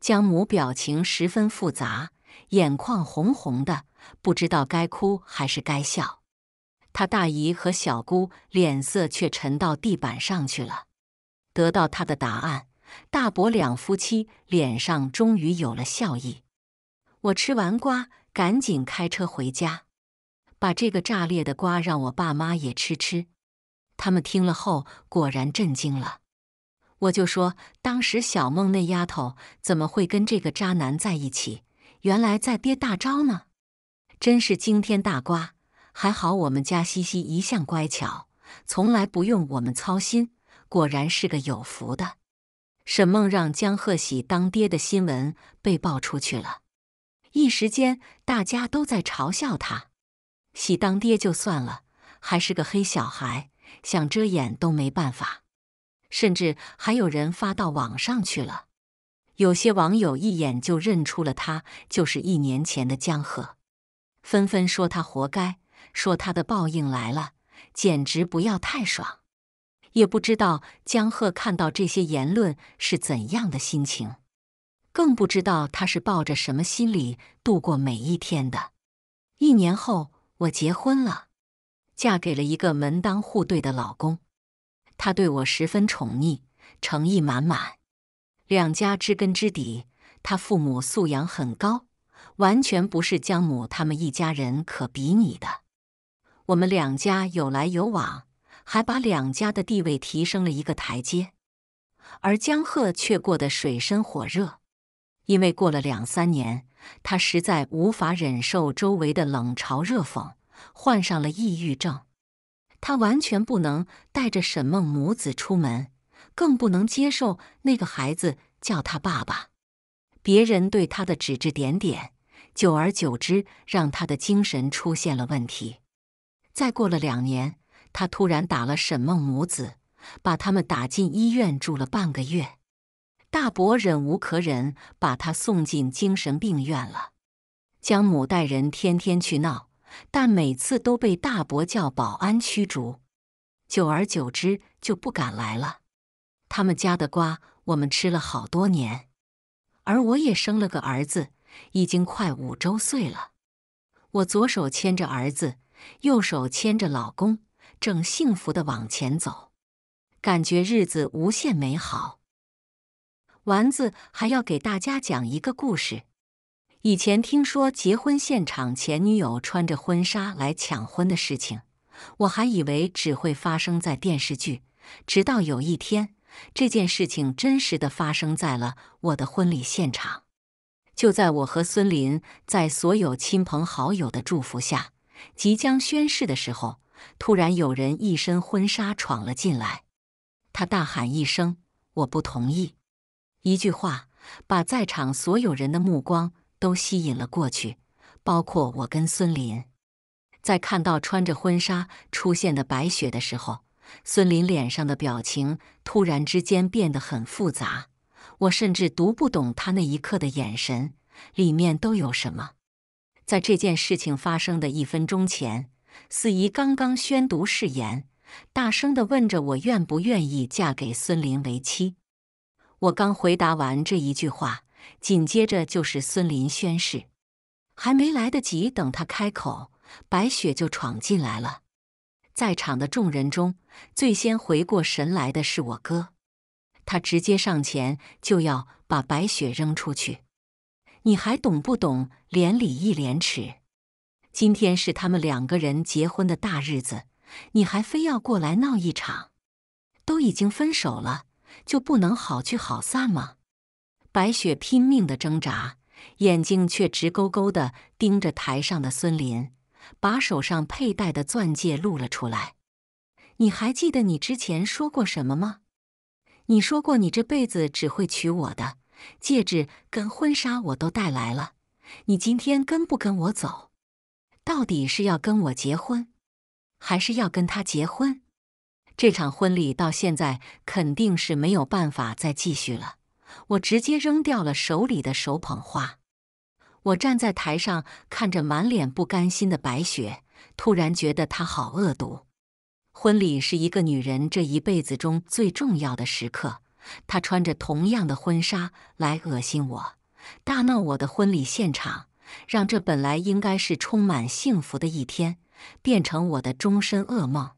江母表情十分复杂，眼眶红红的，不知道该哭还是该笑。她大姨和小姑脸色却沉到地板上去了。得到她的答案，大伯两夫妻脸上终于有了笑意。我吃完瓜，赶紧开车回家，把这个炸裂的瓜让我爸妈也吃吃。他们听了后果然震惊了。我就说，当时小梦那丫头怎么会跟这个渣男在一起？原来在憋大招呢，真是惊天大瓜！还好我们家西西一向乖巧，从来不用我们操心，果然是个有福的。沈梦让江鹤喜当爹的新闻被爆出去了，一时间大家都在嘲笑他，喜当爹就算了，还是个黑小孩，想遮掩都没办法。甚至还有人发到网上去了，有些网友一眼就认出了他，就是一年前的江河，纷纷说他活该，说他的报应来了，简直不要太爽。也不知道江鹤看到这些言论是怎样的心情，更不知道他是抱着什么心理度过每一天的。一年后，我结婚了，嫁给了一个门当户对的老公。他对我十分宠溺，诚意满满。两家知根知底，他父母素养很高，完全不是江母他们一家人可比拟的。我们两家有来有往，还把两家的地位提升了一个台阶。而江鹤却过得水深火热，因为过了两三年，他实在无法忍受周围的冷嘲热讽，患上了抑郁症。他完全不能带着沈梦母子出门，更不能接受那个孩子叫他爸爸。别人对他的指指点点，久而久之让他的精神出现了问题。再过了两年，他突然打了沈梦母子，把他们打进医院住了半个月。大伯忍无可忍，把他送进精神病院了。江母带人天天去闹。但每次都被大伯叫保安驱逐，久而久之就不敢来了。他们家的瓜我们吃了好多年，而我也生了个儿子，已经快五周岁了。我左手牵着儿子，右手牵着老公，正幸福的往前走，感觉日子无限美好。丸子还要给大家讲一个故事。以前听说结婚现场前女友穿着婚纱来抢婚的事情，我还以为只会发生在电视剧。直到有一天，这件事情真实的发生在了我的婚礼现场。就在我和孙林在所有亲朋好友的祝福下即将宣誓的时候，突然有人一身婚纱闯了进来，他大喊一声：“我不同意！”一句话把在场所有人的目光。都吸引了过去，包括我跟孙林。在看到穿着婚纱出现的白雪的时候，孙林脸上的表情突然之间变得很复杂，我甚至读不懂他那一刻的眼神里面都有什么。在这件事情发生的一分钟前，四姨刚刚宣读誓言，大声的问着我：“愿不愿意嫁给孙林为妻？”我刚回答完这一句话。紧接着就是孙林宣誓，还没来得及等他开口，白雪就闯进来了。在场的众人中，最先回过神来的是我哥，他直接上前就要把白雪扔出去。你还懂不懂连理一廉耻？今天是他们两个人结婚的大日子，你还非要过来闹一场？都已经分手了，就不能好聚好散吗？白雪拼命的挣扎，眼睛却直勾勾的盯着台上的孙林，把手上佩戴的钻戒露了出来。你还记得你之前说过什么吗？你说过你这辈子只会娶我的。戒指跟婚纱我都带来了，你今天跟不跟我走？到底是要跟我结婚，还是要跟他结婚？这场婚礼到现在肯定是没有办法再继续了。我直接扔掉了手里的手捧花，我站在台上看着满脸不甘心的白雪，突然觉得她好恶毒。婚礼是一个女人这一辈子中最重要的时刻，她穿着同样的婚纱来恶心我，大闹我的婚礼现场，让这本来应该是充满幸福的一天变成我的终身噩梦。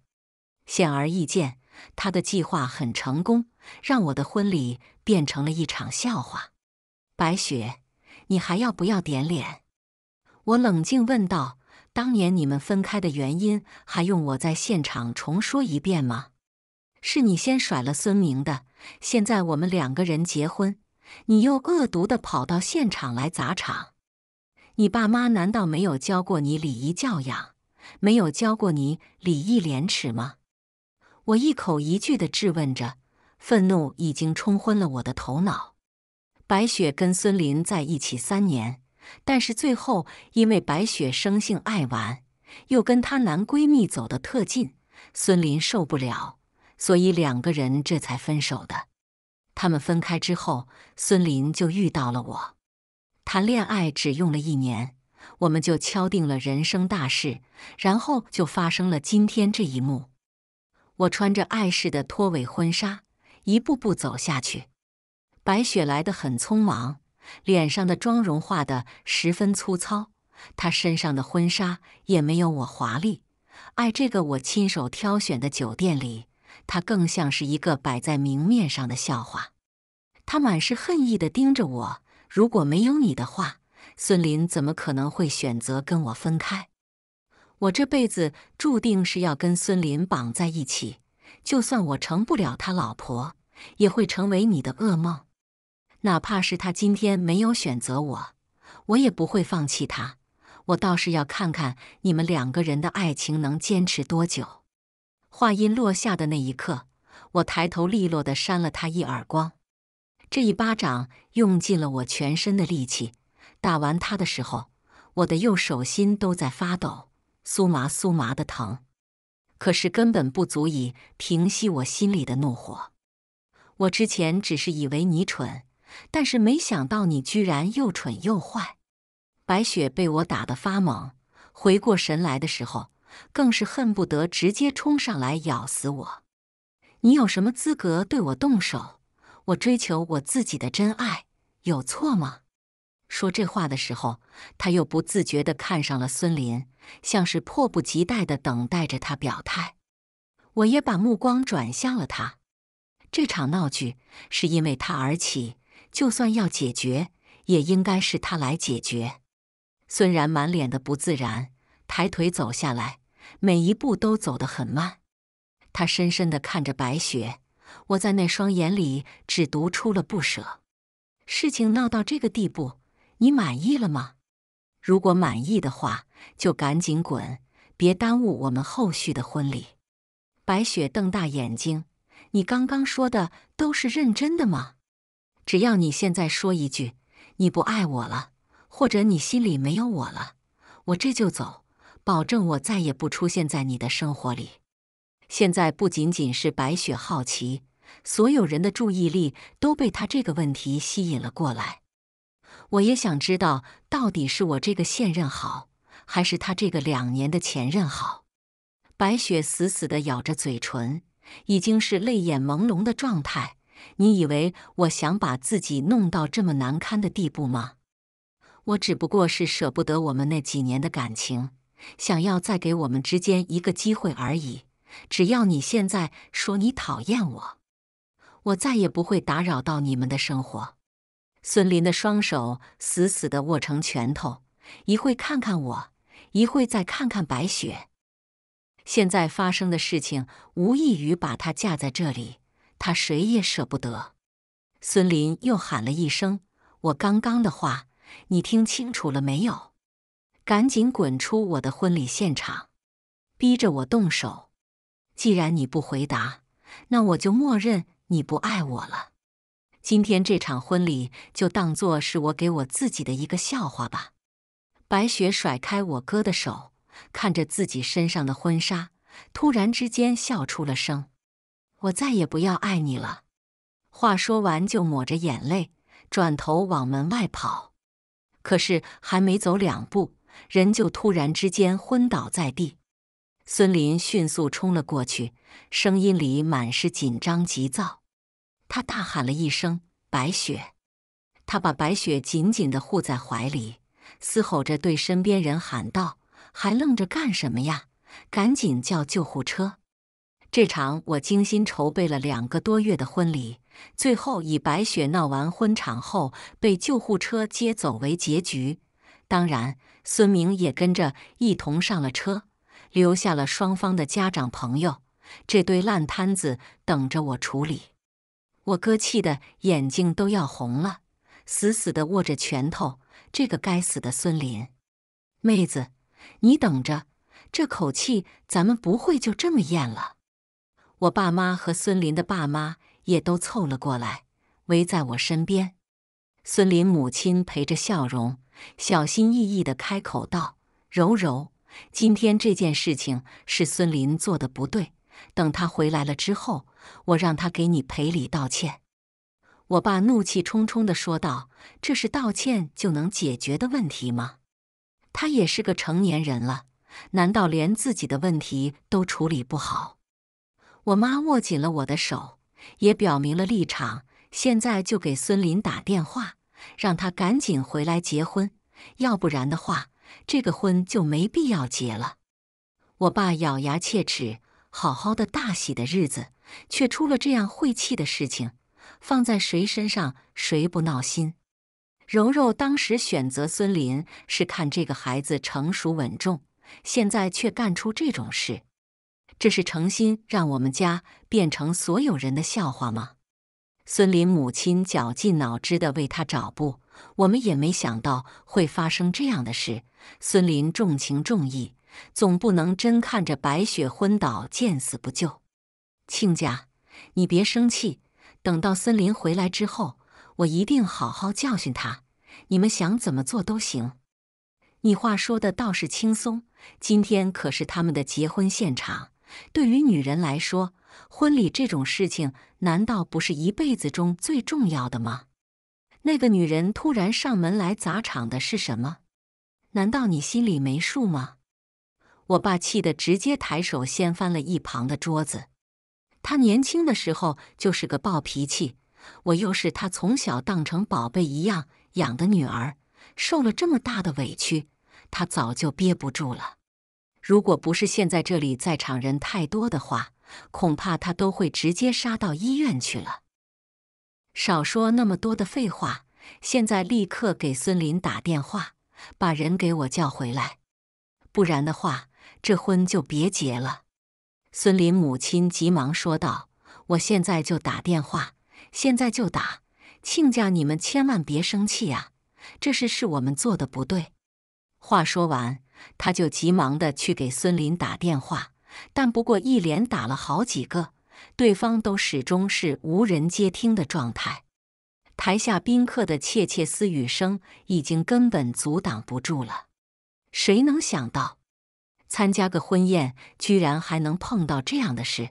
显而易见，她的计划很成功，让我的婚礼。变成了一场笑话，白雪，你还要不要点脸？我冷静问道：“当年你们分开的原因，还用我在现场重说一遍吗？是你先甩了孙明的，现在我们两个人结婚，你又恶毒的跑到现场来砸场。你爸妈难道没有教过你礼仪教养，没有教过你礼义廉耻吗？”我一口一句的质问着。愤怒已经冲昏了我的头脑。白雪跟孙林在一起三年，但是最后因为白雪生性爱玩，又跟她男闺蜜走的特近，孙林受不了，所以两个人这才分手的。他们分开之后，孙林就遇到了我，谈恋爱只用了一年，我们就敲定了人生大事，然后就发生了今天这一幕。我穿着碍事的拖尾婚纱。一步步走下去。白雪来得很匆忙，脸上的妆容画的十分粗糙，她身上的婚纱也没有我华丽。爱这个我亲手挑选的酒店里，她更像是一个摆在明面上的笑话。她满是恨意的盯着我。如果没有你的话，孙林怎么可能会选择跟我分开？我这辈子注定是要跟孙林绑在一起，就算我成不了他老婆。也会成为你的噩梦。哪怕是他今天没有选择我，我也不会放弃他。我倒是要看看你们两个人的爱情能坚持多久。话音落下的那一刻，我抬头利落地扇了他一耳光。这一巴掌用尽了我全身的力气。打完他的时候，我的右手心都在发抖，酥麻酥麻的疼，可是根本不足以平息我心里的怒火。我之前只是以为你蠢，但是没想到你居然又蠢又坏。白雪被我打得发懵，回过神来的时候，更是恨不得直接冲上来咬死我。你有什么资格对我动手？我追求我自己的真爱，有错吗？说这话的时候，他又不自觉的看上了孙林，像是迫不及待的等待着他表态。我也把目光转向了他。这场闹剧是因为他而起，就算要解决，也应该是他来解决。孙然满脸的不自然，抬腿走下来，每一步都走得很慢。他深深的看着白雪，我在那双眼里只读出了不舍。事情闹到这个地步，你满意了吗？如果满意的话，就赶紧滚，别耽误我们后续的婚礼。白雪瞪大眼睛。你刚刚说的都是认真的吗？只要你现在说一句“你不爱我了”或者“你心里没有我了”，我这就走，保证我再也不出现在你的生活里。现在不仅仅是白雪好奇，所有人的注意力都被他这个问题吸引了过来。我也想知道，到底是我这个现任好，还是他这个两年的前任好？白雪死死地咬着嘴唇。已经是泪眼朦胧的状态，你以为我想把自己弄到这么难堪的地步吗？我只不过是舍不得我们那几年的感情，想要再给我们之间一个机会而已。只要你现在说你讨厌我，我再也不会打扰到你们的生活。孙林的双手死死地握成拳头，一会看看我，一会再看看白雪。现在发生的事情无异于把他架在这里，他谁也舍不得。孙林又喊了一声：“我刚刚的话，你听清楚了没有？赶紧滚出我的婚礼现场！”逼着我动手，既然你不回答，那我就默认你不爱我了。今天这场婚礼就当做是我给我自己的一个笑话吧。白雪甩开我哥的手。看着自己身上的婚纱，突然之间笑出了声。我再也不要爱你了。话说完就抹着眼泪，转头往门外跑。可是还没走两步，人就突然之间昏倒在地。孙林迅速冲了过去，声音里满是紧张急躁。他大喊了一声“白雪”，他把白雪紧紧的护在怀里，嘶吼着对身边人喊道。还愣着干什么呀？赶紧叫救护车！这场我精心筹备了两个多月的婚礼，最后以白雪闹完婚场后被救护车接走为结局。当然，孙明也跟着一同上了车，留下了双方的家长朋友，这堆烂摊子等着我处理。我哥气的眼睛都要红了，死死的握着拳头。这个该死的孙林妹子！你等着，这口气咱们不会就这么咽了。我爸妈和孙林的爸妈也都凑了过来，围在我身边。孙林母亲陪着笑容，小心翼翼的开口道：“柔柔，今天这件事情是孙林做的不对，等他回来了之后，我让他给你赔礼道歉。”我爸怒气冲冲的说道：“这是道歉就能解决的问题吗？”他也是个成年人了，难道连自己的问题都处理不好？我妈握紧了我的手，也表明了立场。现在就给孙林打电话，让他赶紧回来结婚，要不然的话，这个婚就没必要结了。我爸咬牙切齿，好好的大喜的日子，却出了这样晦气的事情，放在谁身上，谁不闹心？柔柔当时选择孙林是看这个孩子成熟稳重，现在却干出这种事，这是诚心让我们家变成所有人的笑话吗？孙林母亲绞尽脑汁的为他找不，我们也没想到会发生这样的事。孙林重情重义，总不能真看着白雪昏倒见死不救。亲家，你别生气，等到孙林回来之后。我一定好好教训他，你们想怎么做都行。你话说的倒是轻松，今天可是他们的结婚现场，对于女人来说，婚礼这种事情难道不是一辈子中最重要的吗？那个女人突然上门来砸场的是什么？难道你心里没数吗？我爸气得直接抬手掀翻了一旁的桌子，他年轻的时候就是个暴脾气。我又是他从小当成宝贝一样养的女儿，受了这么大的委屈，他早就憋不住了。如果不是现在这里在场人太多的话，恐怕他都会直接杀到医院去了。少说那么多的废话，现在立刻给孙林打电话，把人给我叫回来，不然的话，这婚就别结了。孙林母亲急忙说道：“我现在就打电话。”现在就打，亲家，你们千万别生气啊！这事是我们做的不对。话说完，他就急忙的去给孙林打电话，但不过一连打了好几个，对方都始终是无人接听的状态。台下宾客的窃窃私语声已经根本阻挡不住了。谁能想到，参加个婚宴，居然还能碰到这样的事？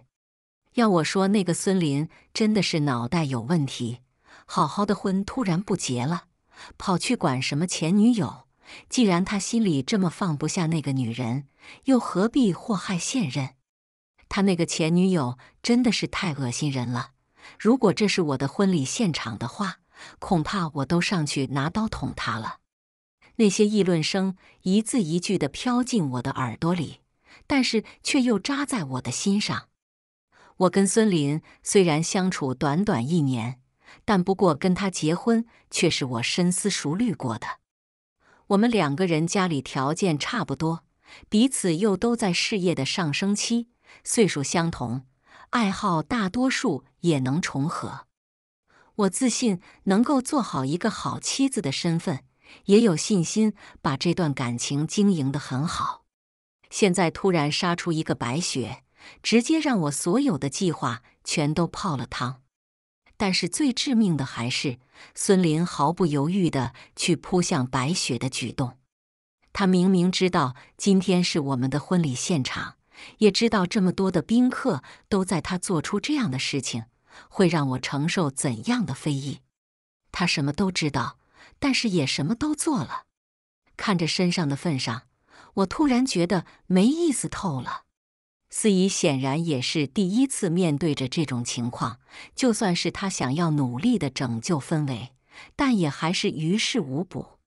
要我说，那个孙林真的是脑袋有问题，好好的婚突然不结了，跑去管什么前女友。既然他心里这么放不下那个女人，又何必祸害现任？他那个前女友真的是太恶心人了。如果这是我的婚礼现场的话，恐怕我都上去拿刀捅他了。那些议论声一字一句的飘进我的耳朵里，但是却又扎在我的心上。我跟孙林虽然相处短短一年，但不过跟他结婚却是我深思熟虑过的。我们两个人家里条件差不多，彼此又都在事业的上升期，岁数相同，爱好大多数也能重合。我自信能够做好一个好妻子的身份，也有信心把这段感情经营的很好。现在突然杀出一个白雪。直接让我所有的计划全都泡了汤。但是最致命的还是孙林毫不犹豫的去扑向白雪的举动。他明明知道今天是我们的婚礼现场，也知道这么多的宾客都在，他做出这样的事情会让我承受怎样的非议。他什么都知道，但是也什么都做了。看着身上的份上，我突然觉得没意思透了。司仪显然也是第一次面对着这种情况，就算是他想要努力的拯救氛围，但也还是于事无补。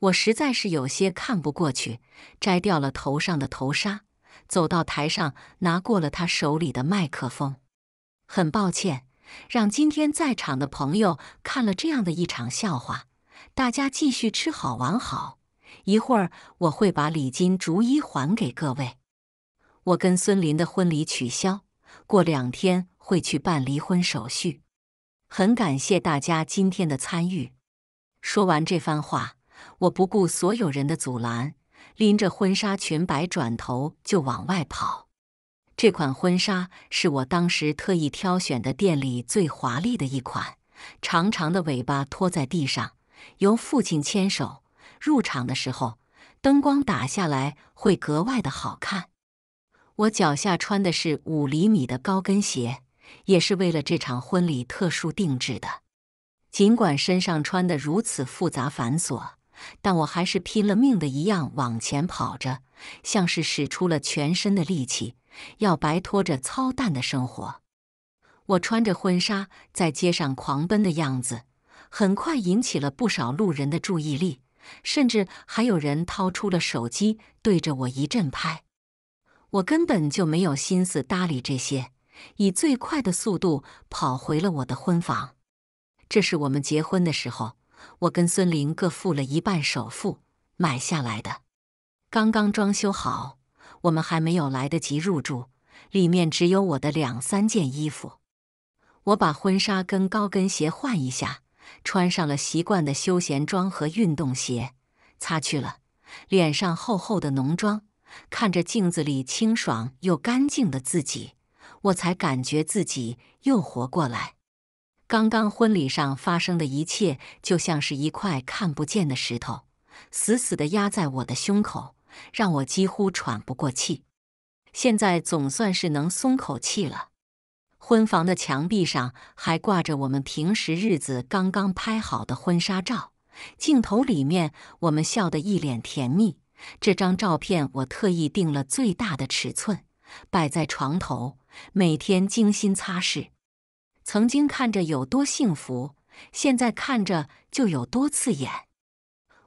我实在是有些看不过去，摘掉了头上的头纱，走到台上，拿过了他手里的麦克风。很抱歉，让今天在场的朋友看了这样的一场笑话。大家继续吃好玩好，一会儿我会把礼金逐一还给各位。我跟孙林的婚礼取消，过两天会去办离婚手续。很感谢大家今天的参与。说完这番话，我不顾所有人的阻拦，拎着婚纱裙摆转头就往外跑。这款婚纱是我当时特意挑选的店里最华丽的一款，长长的尾巴拖在地上，由父亲牵手。入场的时候，灯光打下来会格外的好看。我脚下穿的是五厘米的高跟鞋，也是为了这场婚礼特殊定制的。尽管身上穿的如此复杂繁琐，但我还是拼了命的一样往前跑着，像是使出了全身的力气，要摆脱这操蛋的生活。我穿着婚纱在街上狂奔的样子，很快引起了不少路人的注意力，甚至还有人掏出了手机对着我一阵拍。我根本就没有心思搭理这些，以最快的速度跑回了我的婚房。这是我们结婚的时候，我跟孙林各付了一半首付买下来的。刚刚装修好，我们还没有来得及入住，里面只有我的两三件衣服。我把婚纱跟高跟鞋换一下，穿上了习惯的休闲装和运动鞋，擦去了脸上厚厚的浓妆。看着镜子里清爽又干净的自己，我才感觉自己又活过来。刚刚婚礼上发生的一切，就像是一块看不见的石头，死死地压在我的胸口，让我几乎喘不过气。现在总算是能松口气了。婚房的墙壁上还挂着我们平时日子刚刚拍好的婚纱照，镜头里面我们笑得一脸甜蜜。这张照片我特意定了最大的尺寸，摆在床头，每天精心擦拭。曾经看着有多幸福，现在看着就有多刺眼。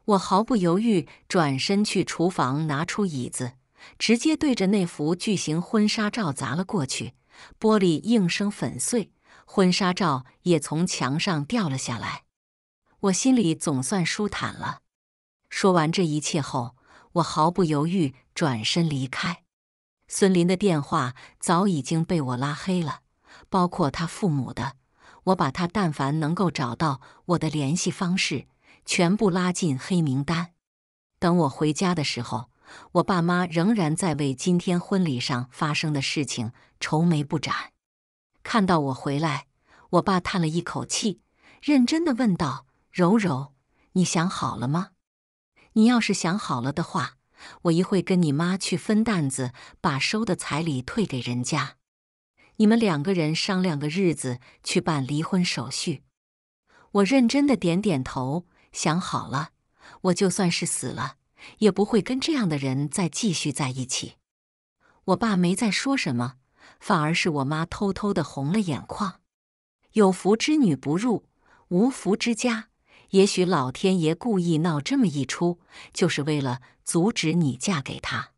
我毫不犹豫转身去厨房，拿出椅子，直接对着那幅巨型婚纱照砸了过去。玻璃应声粉碎，婚纱照也从墙上掉了下来。我心里总算舒坦了。说完这一切后。我毫不犹豫转身离开。孙林的电话早已经被我拉黑了，包括他父母的。我把他但凡能够找到我的联系方式，全部拉进黑名单。等我回家的时候，我爸妈仍然在为今天婚礼上发生的事情愁眉不展。看到我回来，我爸叹了一口气，认真的问道：“柔柔，你想好了吗？”你要是想好了的话，我一会跟你妈去分担子，把收的彩礼退给人家。你们两个人商量个日子去办离婚手续。我认真的点点头，想好了，我就算是死了，也不会跟这样的人再继续在一起。我爸没再说什么，反而是我妈偷偷的红了眼眶。有福之女不入无福之家。也许老天爷故意闹这么一出，就是为了阻止你嫁给他。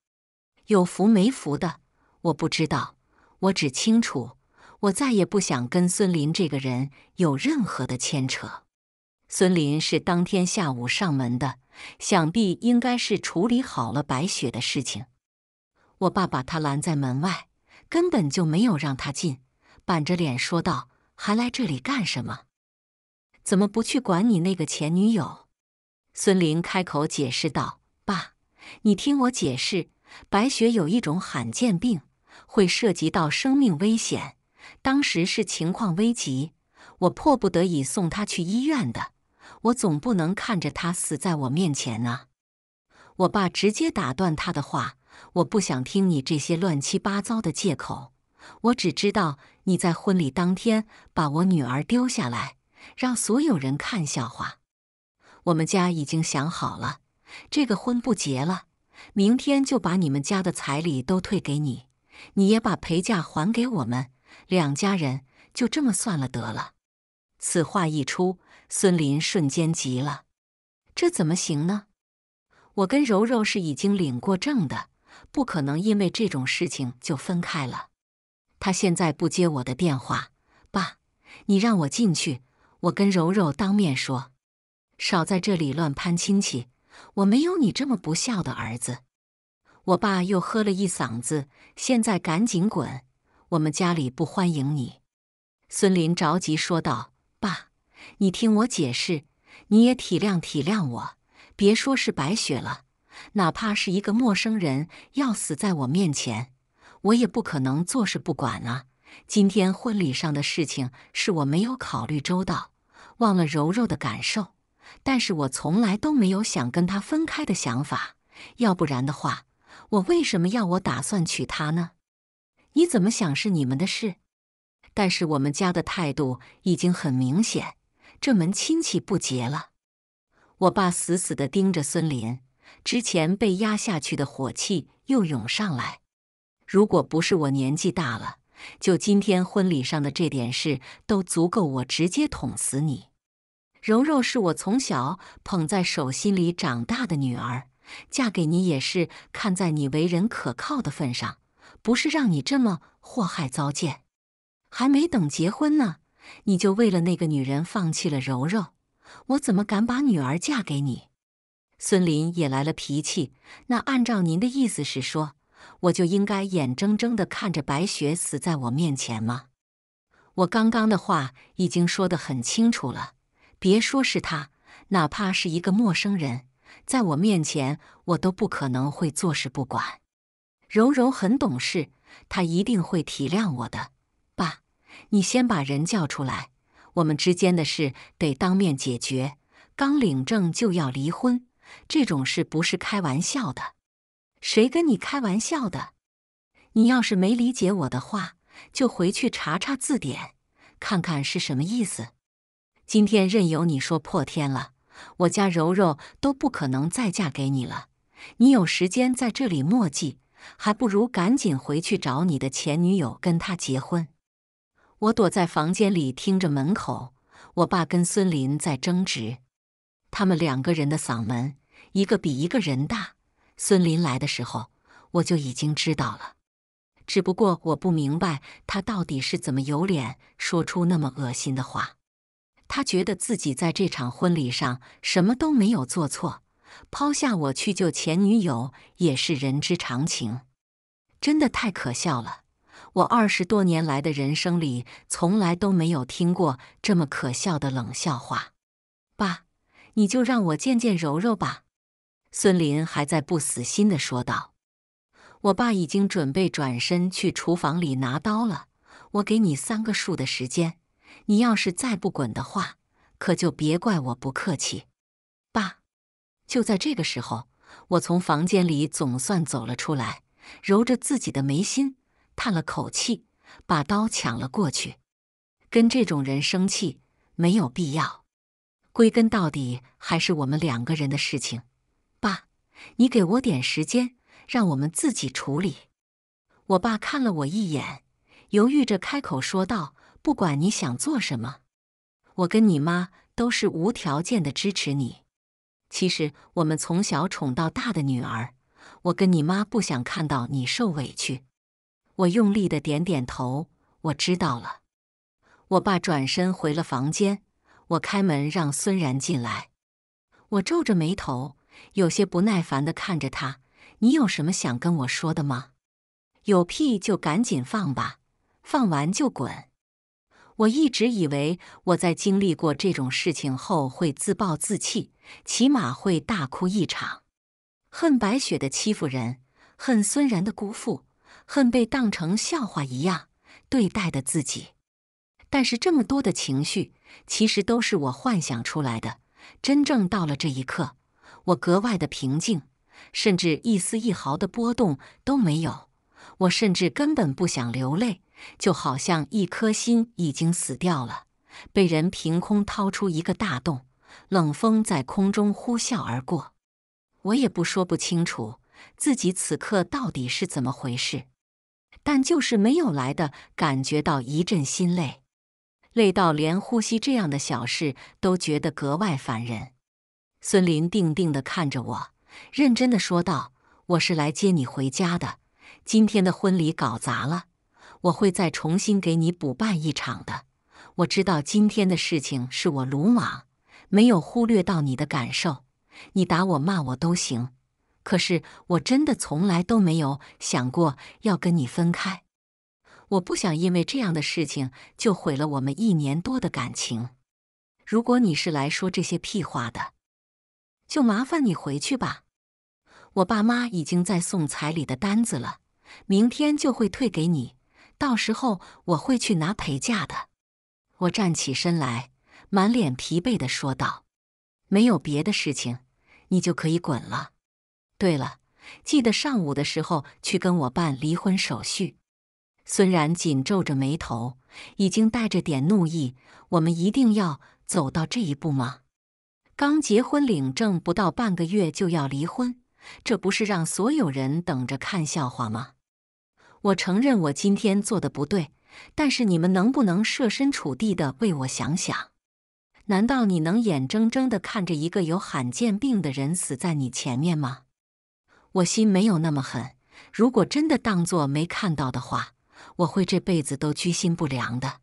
有福没福的，我不知道。我只清楚，我再也不想跟孙林这个人有任何的牵扯。孙林是当天下午上门的，想必应该是处理好了白雪的事情。我爸把他拦在门外，根本就没有让他进，板着脸说道：“还来这里干什么？”怎么不去管你那个前女友？孙玲开口解释道：“爸，你听我解释，白雪有一种罕见病，会涉及到生命危险。当时是情况危急，我迫不得已送她去医院的。我总不能看着她死在我面前啊！”我爸直接打断他的话：“我不想听你这些乱七八糟的借口。我只知道你在婚礼当天把我女儿丢下来。”让所有人看笑话！我们家已经想好了，这个婚不结了。明天就把你们家的彩礼都退给你，你也把陪嫁还给我们，两家人就这么算了得了。此话一出，孙林瞬间急了：这怎么行呢？我跟柔柔是已经领过证的，不可能因为这种事情就分开了。他现在不接我的电话，爸，你让我进去。我跟柔柔当面说，少在这里乱攀亲戚！我没有你这么不孝的儿子。我爸又喝了一嗓子，现在赶紧滚！我们家里不欢迎你。孙林着急说道：“爸，你听我解释，你也体谅体谅我。别说是白雪了，哪怕是一个陌生人要死在我面前，我也不可能坐视不管啊。”今天婚礼上的事情是我没有考虑周到，忘了柔柔的感受。但是我从来都没有想跟他分开的想法。要不然的话，我为什么要我打算娶她呢？你怎么想是你们的事，但是我们家的态度已经很明显，这门亲戚不结了。我爸死死地盯着孙林，之前被压下去的火气又涌上来。如果不是我年纪大了。就今天婚礼上的这点事都足够我直接捅死你，柔柔是我从小捧在手心里长大的女儿，嫁给你也是看在你为人可靠的份上，不是让你这么祸害糟践。还没等结婚呢，你就为了那个女人放弃了柔柔，我怎么敢把女儿嫁给你？孙林也来了脾气，那按照您的意思是说。我就应该眼睁睁地看着白雪死在我面前吗？我刚刚的话已经说得很清楚了，别说是他，哪怕是一个陌生人，在我面前，我都不可能会坐视不管。柔柔很懂事，她一定会体谅我的。爸，你先把人叫出来，我们之间的事得当面解决。刚领证就要离婚，这种事不是开玩笑的。谁跟你开玩笑的？你要是没理解我的话，就回去查查字典，看看是什么意思。今天任由你说破天了，我家柔柔都不可能再嫁给你了。你有时间在这里墨迹，还不如赶紧回去找你的前女友，跟她结婚。我躲在房间里听着门口，我爸跟孙林在争执，他们两个人的嗓门一个比一个人大。孙林来的时候，我就已经知道了，只不过我不明白他到底是怎么有脸说出那么恶心的话。他觉得自己在这场婚礼上什么都没有做错，抛下我去救前女友也是人之常情，真的太可笑了。我二十多年来的人生里，从来都没有听过这么可笑的冷笑话。爸，你就让我见见柔柔吧。孙林还在不死心的说道：“我爸已经准备转身去厨房里拿刀了。我给你三个数的时间，你要是再不滚的话，可就别怪我不客气。”爸，就在这个时候，我从房间里总算走了出来，揉着自己的眉心，叹了口气，把刀抢了过去。跟这种人生气没有必要，归根到底还是我们两个人的事情。爸，你给我点时间，让我们自己处理。我爸看了我一眼，犹豫着开口说道：“不管你想做什么，我跟你妈都是无条件的支持你。其实我们从小宠到大的女儿，我跟你妈不想看到你受委屈。”我用力的点点头，我知道了。我爸转身回了房间，我开门让孙然进来。我皱着眉头。有些不耐烦地看着他，你有什么想跟我说的吗？有屁就赶紧放吧，放完就滚！我一直以为我在经历过这种事情后会自暴自弃，起码会大哭一场。恨白雪的欺负人，恨孙然的辜负，恨被当成笑话一样对待的自己。但是这么多的情绪，其实都是我幻想出来的。真正到了这一刻。我格外的平静，甚至一丝一毫的波动都没有。我甚至根本不想流泪，就好像一颗心已经死掉了，被人凭空掏出一个大洞，冷风在空中呼啸而过。我也不说不清楚自己此刻到底是怎么回事，但就是没有来的感觉到一阵心累，累到连呼吸这样的小事都觉得格外烦人。孙林定定地看着我，认真地说道：“我是来接你回家的。今天的婚礼搞砸了，我会再重新给你补办一场的。我知道今天的事情是我鲁莽，没有忽略到你的感受。你打我骂我都行，可是我真的从来都没有想过要跟你分开。我不想因为这样的事情就毁了我们一年多的感情。如果你是来说这些屁话的。”就麻烦你回去吧，我爸妈已经在送彩礼的单子了，明天就会退给你。到时候我会去拿陪嫁的。我站起身来，满脸疲惫的说道：“没有别的事情，你就可以滚了。对了，记得上午的时候去跟我办离婚手续。”孙然紧皱着眉头，已经带着点怒意：“我们一定要走到这一步吗？”刚结婚领证不到半个月就要离婚，这不是让所有人等着看笑话吗？我承认我今天做的不对，但是你们能不能设身处地的为我想想？难道你能眼睁睁的看着一个有罕见病的人死在你前面吗？我心没有那么狠，如果真的当作没看到的话，我会这辈子都居心不良的。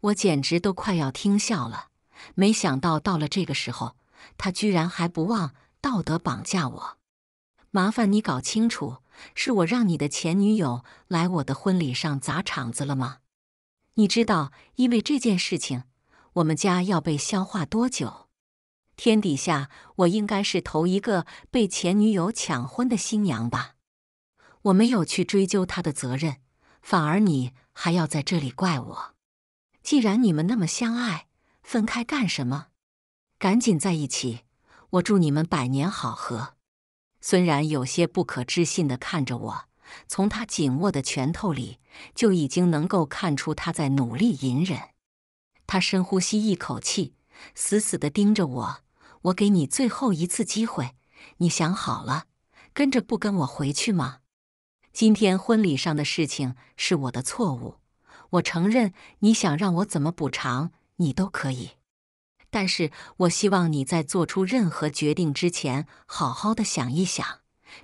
我简直都快要听笑了。没想到到了这个时候，他居然还不忘道德绑架我。麻烦你搞清楚，是我让你的前女友来我的婚礼上砸场子了吗？你知道，因为这件事情，我们家要被消化多久？天底下，我应该是头一个被前女友抢婚的新娘吧？我没有去追究她的责任，反而你还要在这里怪我。既然你们那么相爱。分开干什么？赶紧在一起！我祝你们百年好合。孙然有些不可置信的看着我，从他紧握的拳头里就已经能够看出他在努力隐忍。他深呼吸一口气，死死的盯着我。我给你最后一次机会，你想好了，跟着不跟我回去吗？今天婚礼上的事情是我的错误，我承认。你想让我怎么补偿？你都可以，但是我希望你在做出任何决定之前，好好的想一想，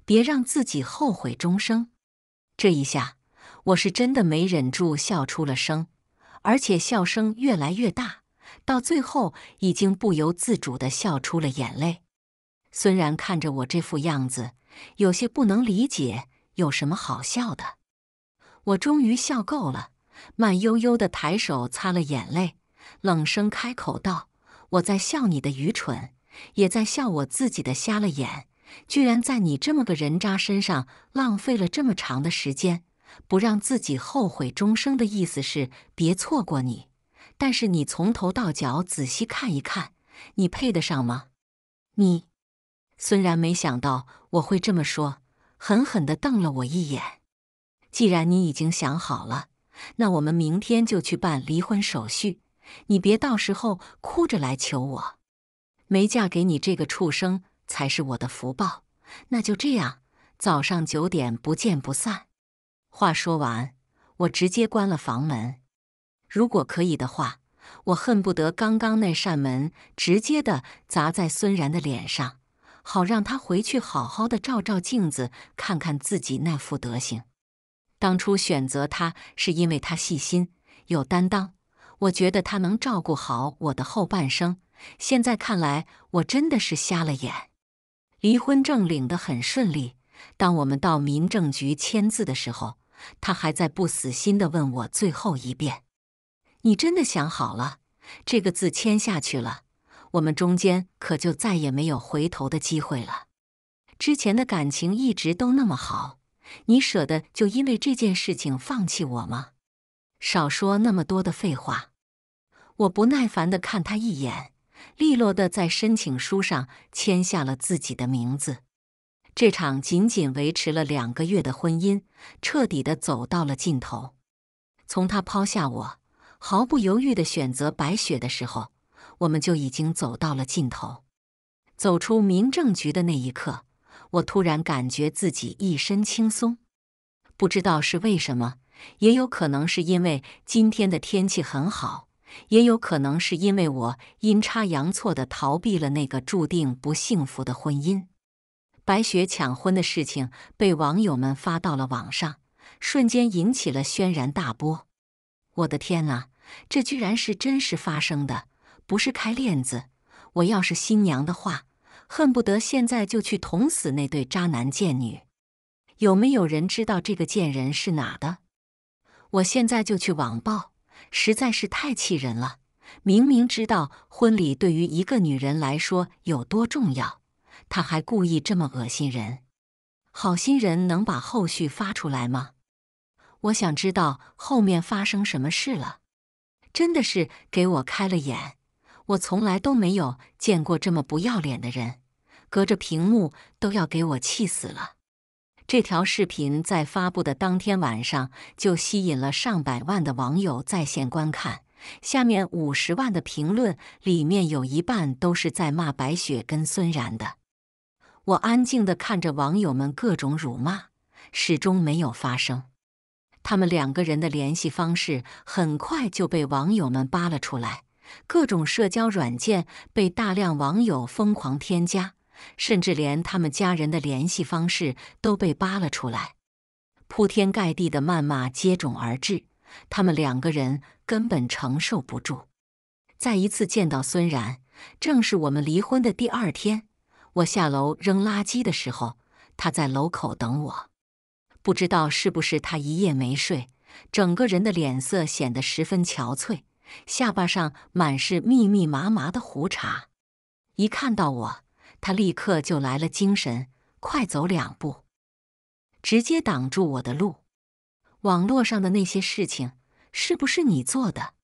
别让自己后悔终生。这一下，我是真的没忍住笑出了声，而且笑声越来越大，到最后已经不由自主的笑出了眼泪。孙然看着我这副样子，有些不能理解有什么好笑的。我终于笑够了，慢悠悠的抬手擦了眼泪。冷声开口道：“我在笑你的愚蠢，也在笑我自己的瞎了眼，居然在你这么个人渣身上浪费了这么长的时间，不让自己后悔终生的意思是别错过你。但是你从头到脚仔细看一看，你配得上吗？”你，孙然没想到我会这么说，狠狠的瞪了我一眼。既然你已经想好了，那我们明天就去办离婚手续。你别到时候哭着来求我，没嫁给你这个畜生才是我的福报。那就这样，早上九点不见不散。话说完，我直接关了房门。如果可以的话，我恨不得刚刚那扇门直接的砸在孙然的脸上，好让他回去好好的照照镜子，看看自己那副德行。当初选择他是因为他细心有担当。我觉得他能照顾好我的后半生，现在看来我真的是瞎了眼。离婚证领得很顺利，当我们到民政局签字的时候，他还在不死心的问我最后一遍：“你真的想好了？这个字签下去了，我们中间可就再也没有回头的机会了。之前的感情一直都那么好，你舍得就因为这件事情放弃我吗？少说那么多的废话。”我不耐烦地看他一眼，利落地在申请书上签下了自己的名字。这场仅仅维持了两个月的婚姻，彻底地走到了尽头。从他抛下我，毫不犹豫地选择白雪的时候，我们就已经走到了尽头。走出民政局的那一刻，我突然感觉自己一身轻松，不知道是为什么，也有可能是因为今天的天气很好。也有可能是因为我阴差阳错地逃避了那个注定不幸福的婚姻。白雪抢婚的事情被网友们发到了网上，瞬间引起了轩然大波。我的天啊，这居然是真实发生的，不是开链子！我要是新娘的话，恨不得现在就去捅死那对渣男贱女。有没有人知道这个贱人是哪的？我现在就去网暴。实在是太气人了！明明知道婚礼对于一个女人来说有多重要，他还故意这么恶心人。好心人能把后续发出来吗？我想知道后面发生什么事了。真的是给我开了眼，我从来都没有见过这么不要脸的人。隔着屏幕都要给我气死了。这条视频在发布的当天晚上就吸引了上百万的网友在线观看，下面五十万的评论里面有一半都是在骂白雪跟孙然的。我安静的看着网友们各种辱骂，始终没有发声。他们两个人的联系方式很快就被网友们扒了出来，各种社交软件被大量网友疯狂添加。甚至连他们家人的联系方式都被扒了出来，铺天盖地的谩骂接踵而至，他们两个人根本承受不住。再一次见到孙然，正是我们离婚的第二天。我下楼扔垃圾的时候，他在楼口等我。不知道是不是他一夜没睡，整个人的脸色显得十分憔悴，下巴上满是密密麻麻的胡茬。一看到我。他立刻就来了精神，快走两步，直接挡住我的路。网络上的那些事情是不是你做的？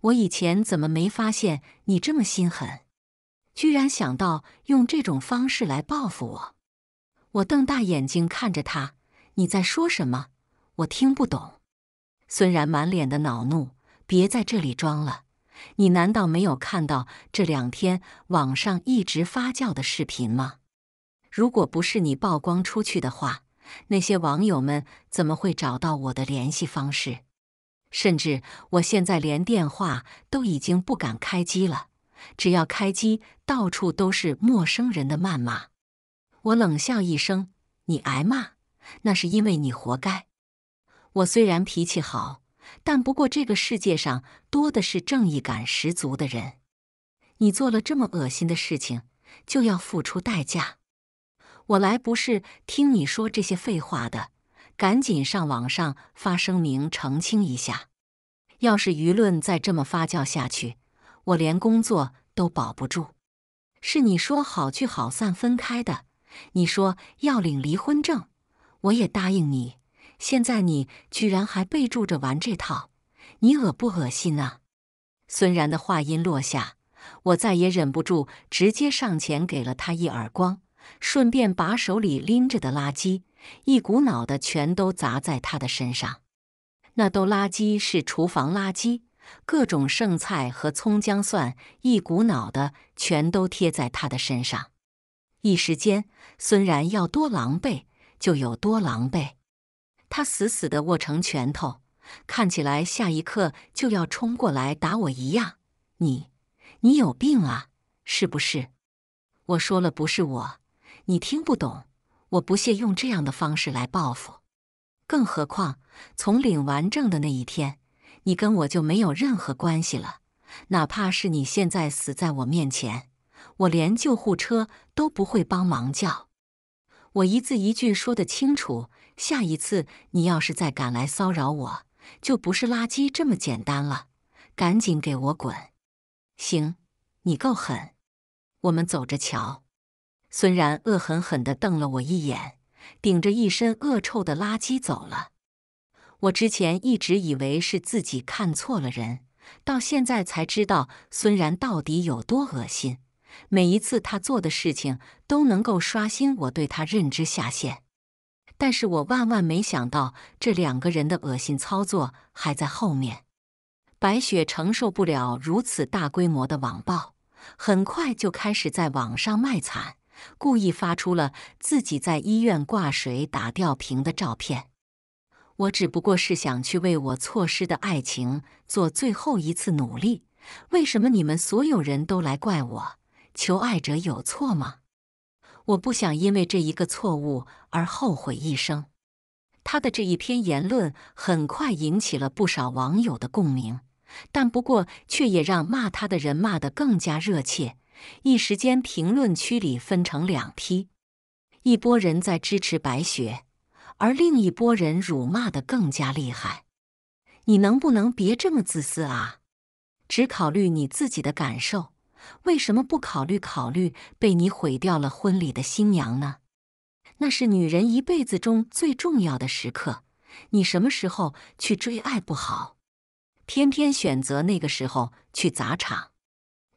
我以前怎么没发现你这么心狠，居然想到用这种方式来报复我？我瞪大眼睛看着他，你在说什么？我听不懂。孙然满脸的恼怒，别在这里装了。你难道没有看到这两天网上一直发酵的视频吗？如果不是你曝光出去的话，那些网友们怎么会找到我的联系方式？甚至我现在连电话都已经不敢开机了，只要开机，到处都是陌生人的谩骂。我冷笑一声：“你挨骂，那是因为你活该。”我虽然脾气好。但不过，这个世界上多的是正义感十足的人。你做了这么恶心的事情，就要付出代价。我来不是听你说这些废话的，赶紧上网上发声明澄清一下。要是舆论再这么发酵下去，我连工作都保不住。是你说好聚好散分开的，你说要领离婚证，我也答应你。现在你居然还备注着玩这套，你恶不恶心啊？孙然的话音落下，我再也忍不住，直接上前给了他一耳光，顺便把手里拎着的垃圾一股脑的全都砸在他的身上。那兜垃圾是厨房垃圾，各种剩菜和葱姜蒜一股脑的全都贴在他的身上。一时间，孙然要多狼狈就有多狼狈。他死死的握成拳头，看起来下一刻就要冲过来打我一样。你，你有病啊？是不是？我说了不是我，你听不懂。我不屑用这样的方式来报复。更何况，从领完证的那一天，你跟我就没有任何关系了。哪怕是你现在死在我面前，我连救护车都不会帮忙叫。我一字一句说的清楚。下一次你要是再敢来骚扰我，就不是垃圾这么简单了！赶紧给我滚！行，你够狠，我们走着瞧。孙然恶狠狠的瞪了我一眼，顶着一身恶臭的垃圾走了。我之前一直以为是自己看错了人，到现在才知道孙然到底有多恶心。每一次他做的事情都能够刷新我对他认知下限。但是我万万没想到，这两个人的恶心操作还在后面。白雪承受不了如此大规模的网暴，很快就开始在网上卖惨，故意发出了自己在医院挂水、打吊瓶的照片。我只不过是想去为我错失的爱情做最后一次努力，为什么你们所有人都来怪我？求爱者有错吗？我不想因为这一个错误而后悔一生。他的这一篇言论很快引起了不少网友的共鸣，但不过却也让骂他的人骂得更加热切。一时间，评论区里分成两批：一拨人在支持白雪，而另一拨人辱骂的更加厉害。你能不能别这么自私啊？只考虑你自己的感受。为什么不考虑考虑被你毁掉了婚礼的新娘呢？那是女人一辈子中最重要的时刻，你什么时候去追爱不好？偏偏选择那个时候去砸场。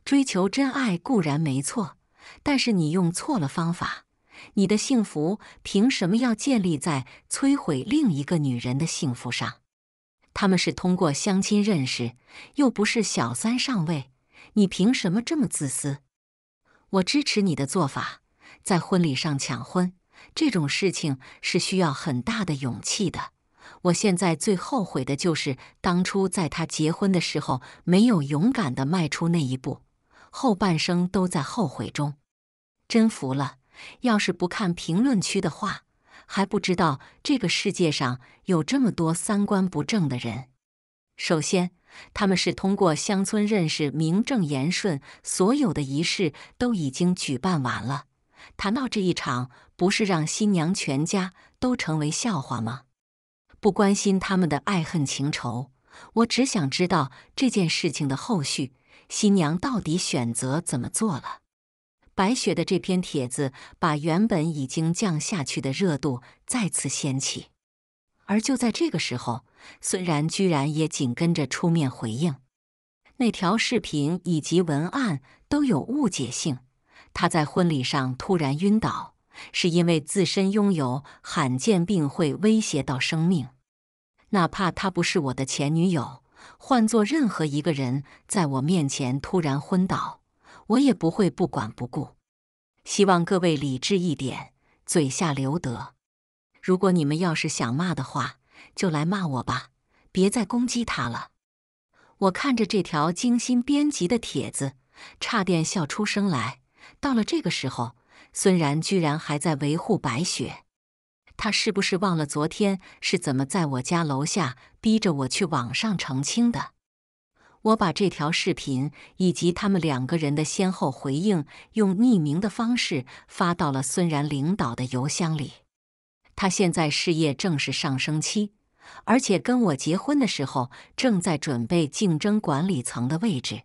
追求真爱固然没错，但是你用错了方法。你的幸福凭什么要建立在摧毁另一个女人的幸福上？他们是通过相亲认识，又不是小三上位。你凭什么这么自私？我支持你的做法，在婚礼上抢婚这种事情是需要很大的勇气的。我现在最后悔的就是当初在他结婚的时候没有勇敢的迈出那一步，后半生都在后悔中。真服了！要是不看评论区的话，还不知道这个世界上有这么多三观不正的人。首先。他们是通过乡村认识，名正言顺。所有的仪式都已经举办完了，谈到这一场，不是让新娘全家都成为笑话吗？不关心他们的爱恨情仇，我只想知道这件事情的后续，新娘到底选择怎么做了。白雪的这篇帖子把原本已经降下去的热度再次掀起，而就在这个时候。孙然居然也紧跟着出面回应，那条视频以及文案都有误解性。他在婚礼上突然晕倒，是因为自身拥有罕见病会威胁到生命。哪怕他不是我的前女友，换做任何一个人在我面前突然昏倒，我也不会不管不顾。希望各位理智一点，嘴下留德。如果你们要是想骂的话。就来骂我吧，别再攻击他了。我看着这条精心编辑的帖子，差点笑出声来。到了这个时候，孙然居然还在维护白雪，他是不是忘了昨天是怎么在我家楼下逼着我去网上澄清的？我把这条视频以及他们两个人的先后回应，用匿名的方式发到了孙然领导的邮箱里。他现在事业正是上升期。而且跟我结婚的时候，正在准备竞争管理层的位置，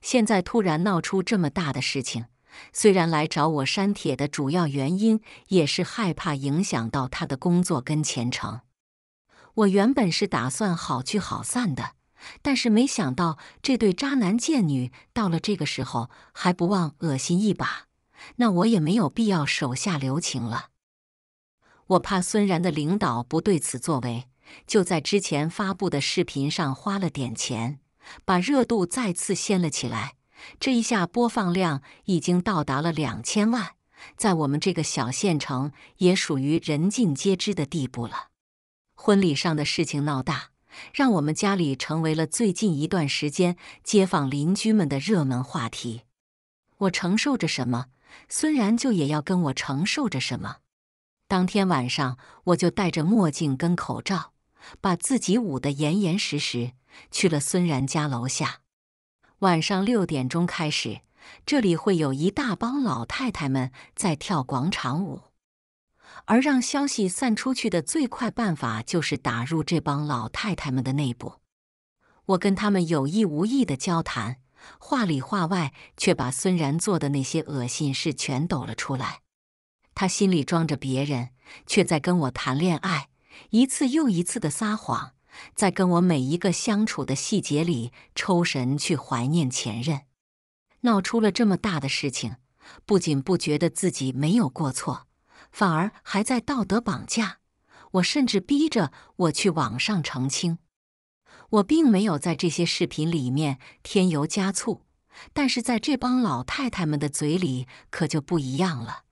现在突然闹出这么大的事情。虽然来找我删帖的主要原因也是害怕影响到他的工作跟前程，我原本是打算好聚好散的，但是没想到这对渣男贱女到了这个时候还不忘恶心一把，那我也没有必要手下留情了。我怕孙然的领导不对此作为。就在之前发布的视频上花了点钱，把热度再次掀了起来。这一下播放量已经到达了两千万，在我们这个小县城也属于人尽皆知的地步了。婚礼上的事情闹大，让我们家里成为了最近一段时间街坊邻居们的热门话题。我承受着什么，孙然就也要跟我承受着什么。当天晚上，我就戴着墨镜跟口罩。把自己捂得严严实实，去了孙然家楼下。晚上六点钟开始，这里会有一大帮老太太们在跳广场舞。而让消息散出去的最快办法，就是打入这帮老太太们的内部。我跟他们有意无意的交谈，话里话外却把孙然做的那些恶心事全抖了出来。他心里装着别人，却在跟我谈恋爱。一次又一次的撒谎，在跟我每一个相处的细节里抽神去怀念前任，闹出了这么大的事情，不仅不觉得自己没有过错，反而还在道德绑架我，甚至逼着我去网上澄清，我并没有在这些视频里面添油加醋，但是在这帮老太太们的嘴里可就不一样了。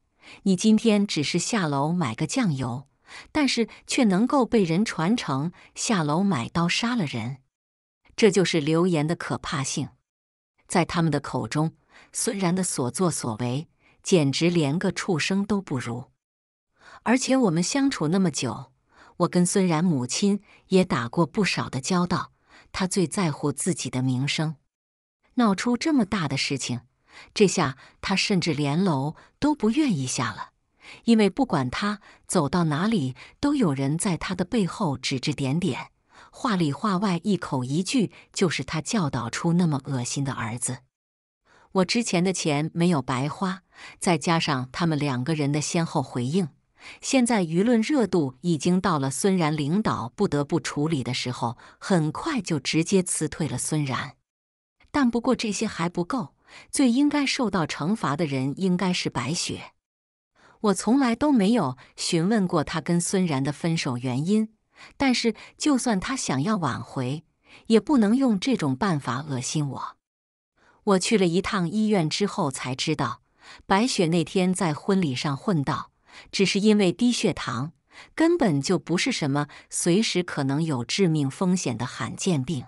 你今天只是下楼买个酱油。但是却能够被人传承下楼买刀杀了人，这就是流言的可怕性。在他们的口中，孙然的所作所为简直连个畜生都不如。而且我们相处那么久，我跟孙然母亲也打过不少的交道。他最在乎自己的名声，闹出这么大的事情，这下他甚至连楼都不愿意下了。因为不管他走到哪里，都有人在他的背后指指点点，话里话外，一口一句就是他教导出那么恶心的儿子。我之前的钱没有白花，再加上他们两个人的先后回应，现在舆论热度已经到了孙然领导不得不处理的时候，很快就直接辞退了孙然。但不过这些还不够，最应该受到惩罚的人应该是白雪。我从来都没有询问过他跟孙然的分手原因，但是就算他想要挽回，也不能用这种办法恶心我。我去了一趟医院之后才知道，白雪那天在婚礼上混到，只是因为低血糖，根本就不是什么随时可能有致命风险的罕见病。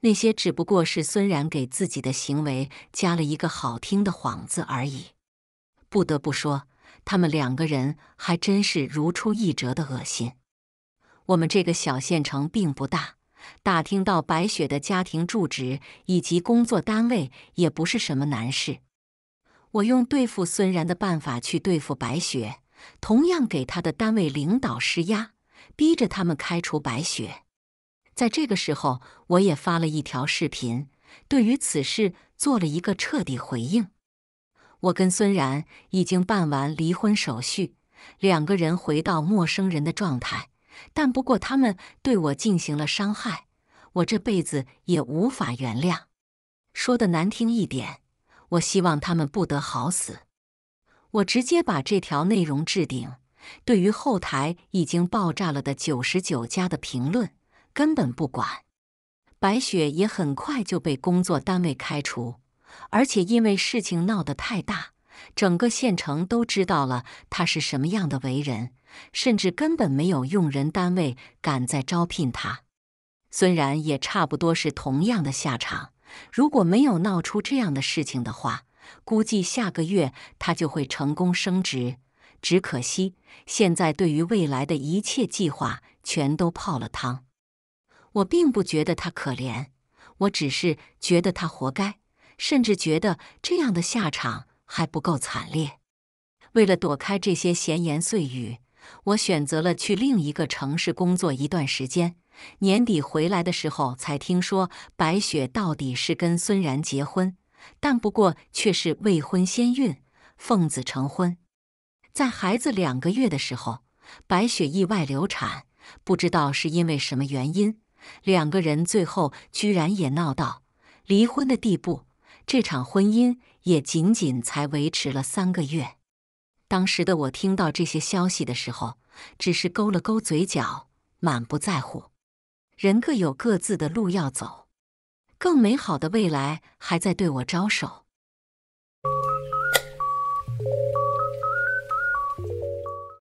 那些只不过是孙然给自己的行为加了一个好听的幌子而已。不得不说。他们两个人还真是如出一辙的恶心。我们这个小县城并不大，打听到白雪的家庭住址以及工作单位也不是什么难事。我用对付孙然的办法去对付白雪，同样给他的单位领导施压，逼着他们开除白雪。在这个时候，我也发了一条视频，对于此事做了一个彻底回应。我跟孙然已经办完离婚手续，两个人回到陌生人的状态。但不过，他们对我进行了伤害，我这辈子也无法原谅。说的难听一点，我希望他们不得好死。我直接把这条内容置顶，对于后台已经爆炸了的九十九家的评论根本不管。白雪也很快就被工作单位开除。而且因为事情闹得太大，整个县城都知道了他是什么样的为人，甚至根本没有用人单位敢再招聘他。孙然也差不多是同样的下场。如果没有闹出这样的事情的话，估计下个月他就会成功升职。只可惜现在对于未来的一切计划全都泡了汤。我并不觉得他可怜，我只是觉得他活该。甚至觉得这样的下场还不够惨烈。为了躲开这些闲言碎语，我选择了去另一个城市工作一段时间。年底回来的时候，才听说白雪到底是跟孙然结婚，但不过却是未婚先孕，奉子成婚。在孩子两个月的时候，白雪意外流产，不知道是因为什么原因，两个人最后居然也闹到离婚的地步。这场婚姻也仅仅才维持了三个月。当时的我听到这些消息的时候，只是勾了勾嘴角，满不在乎。人各有各自的路要走，更美好的未来还在对我招手。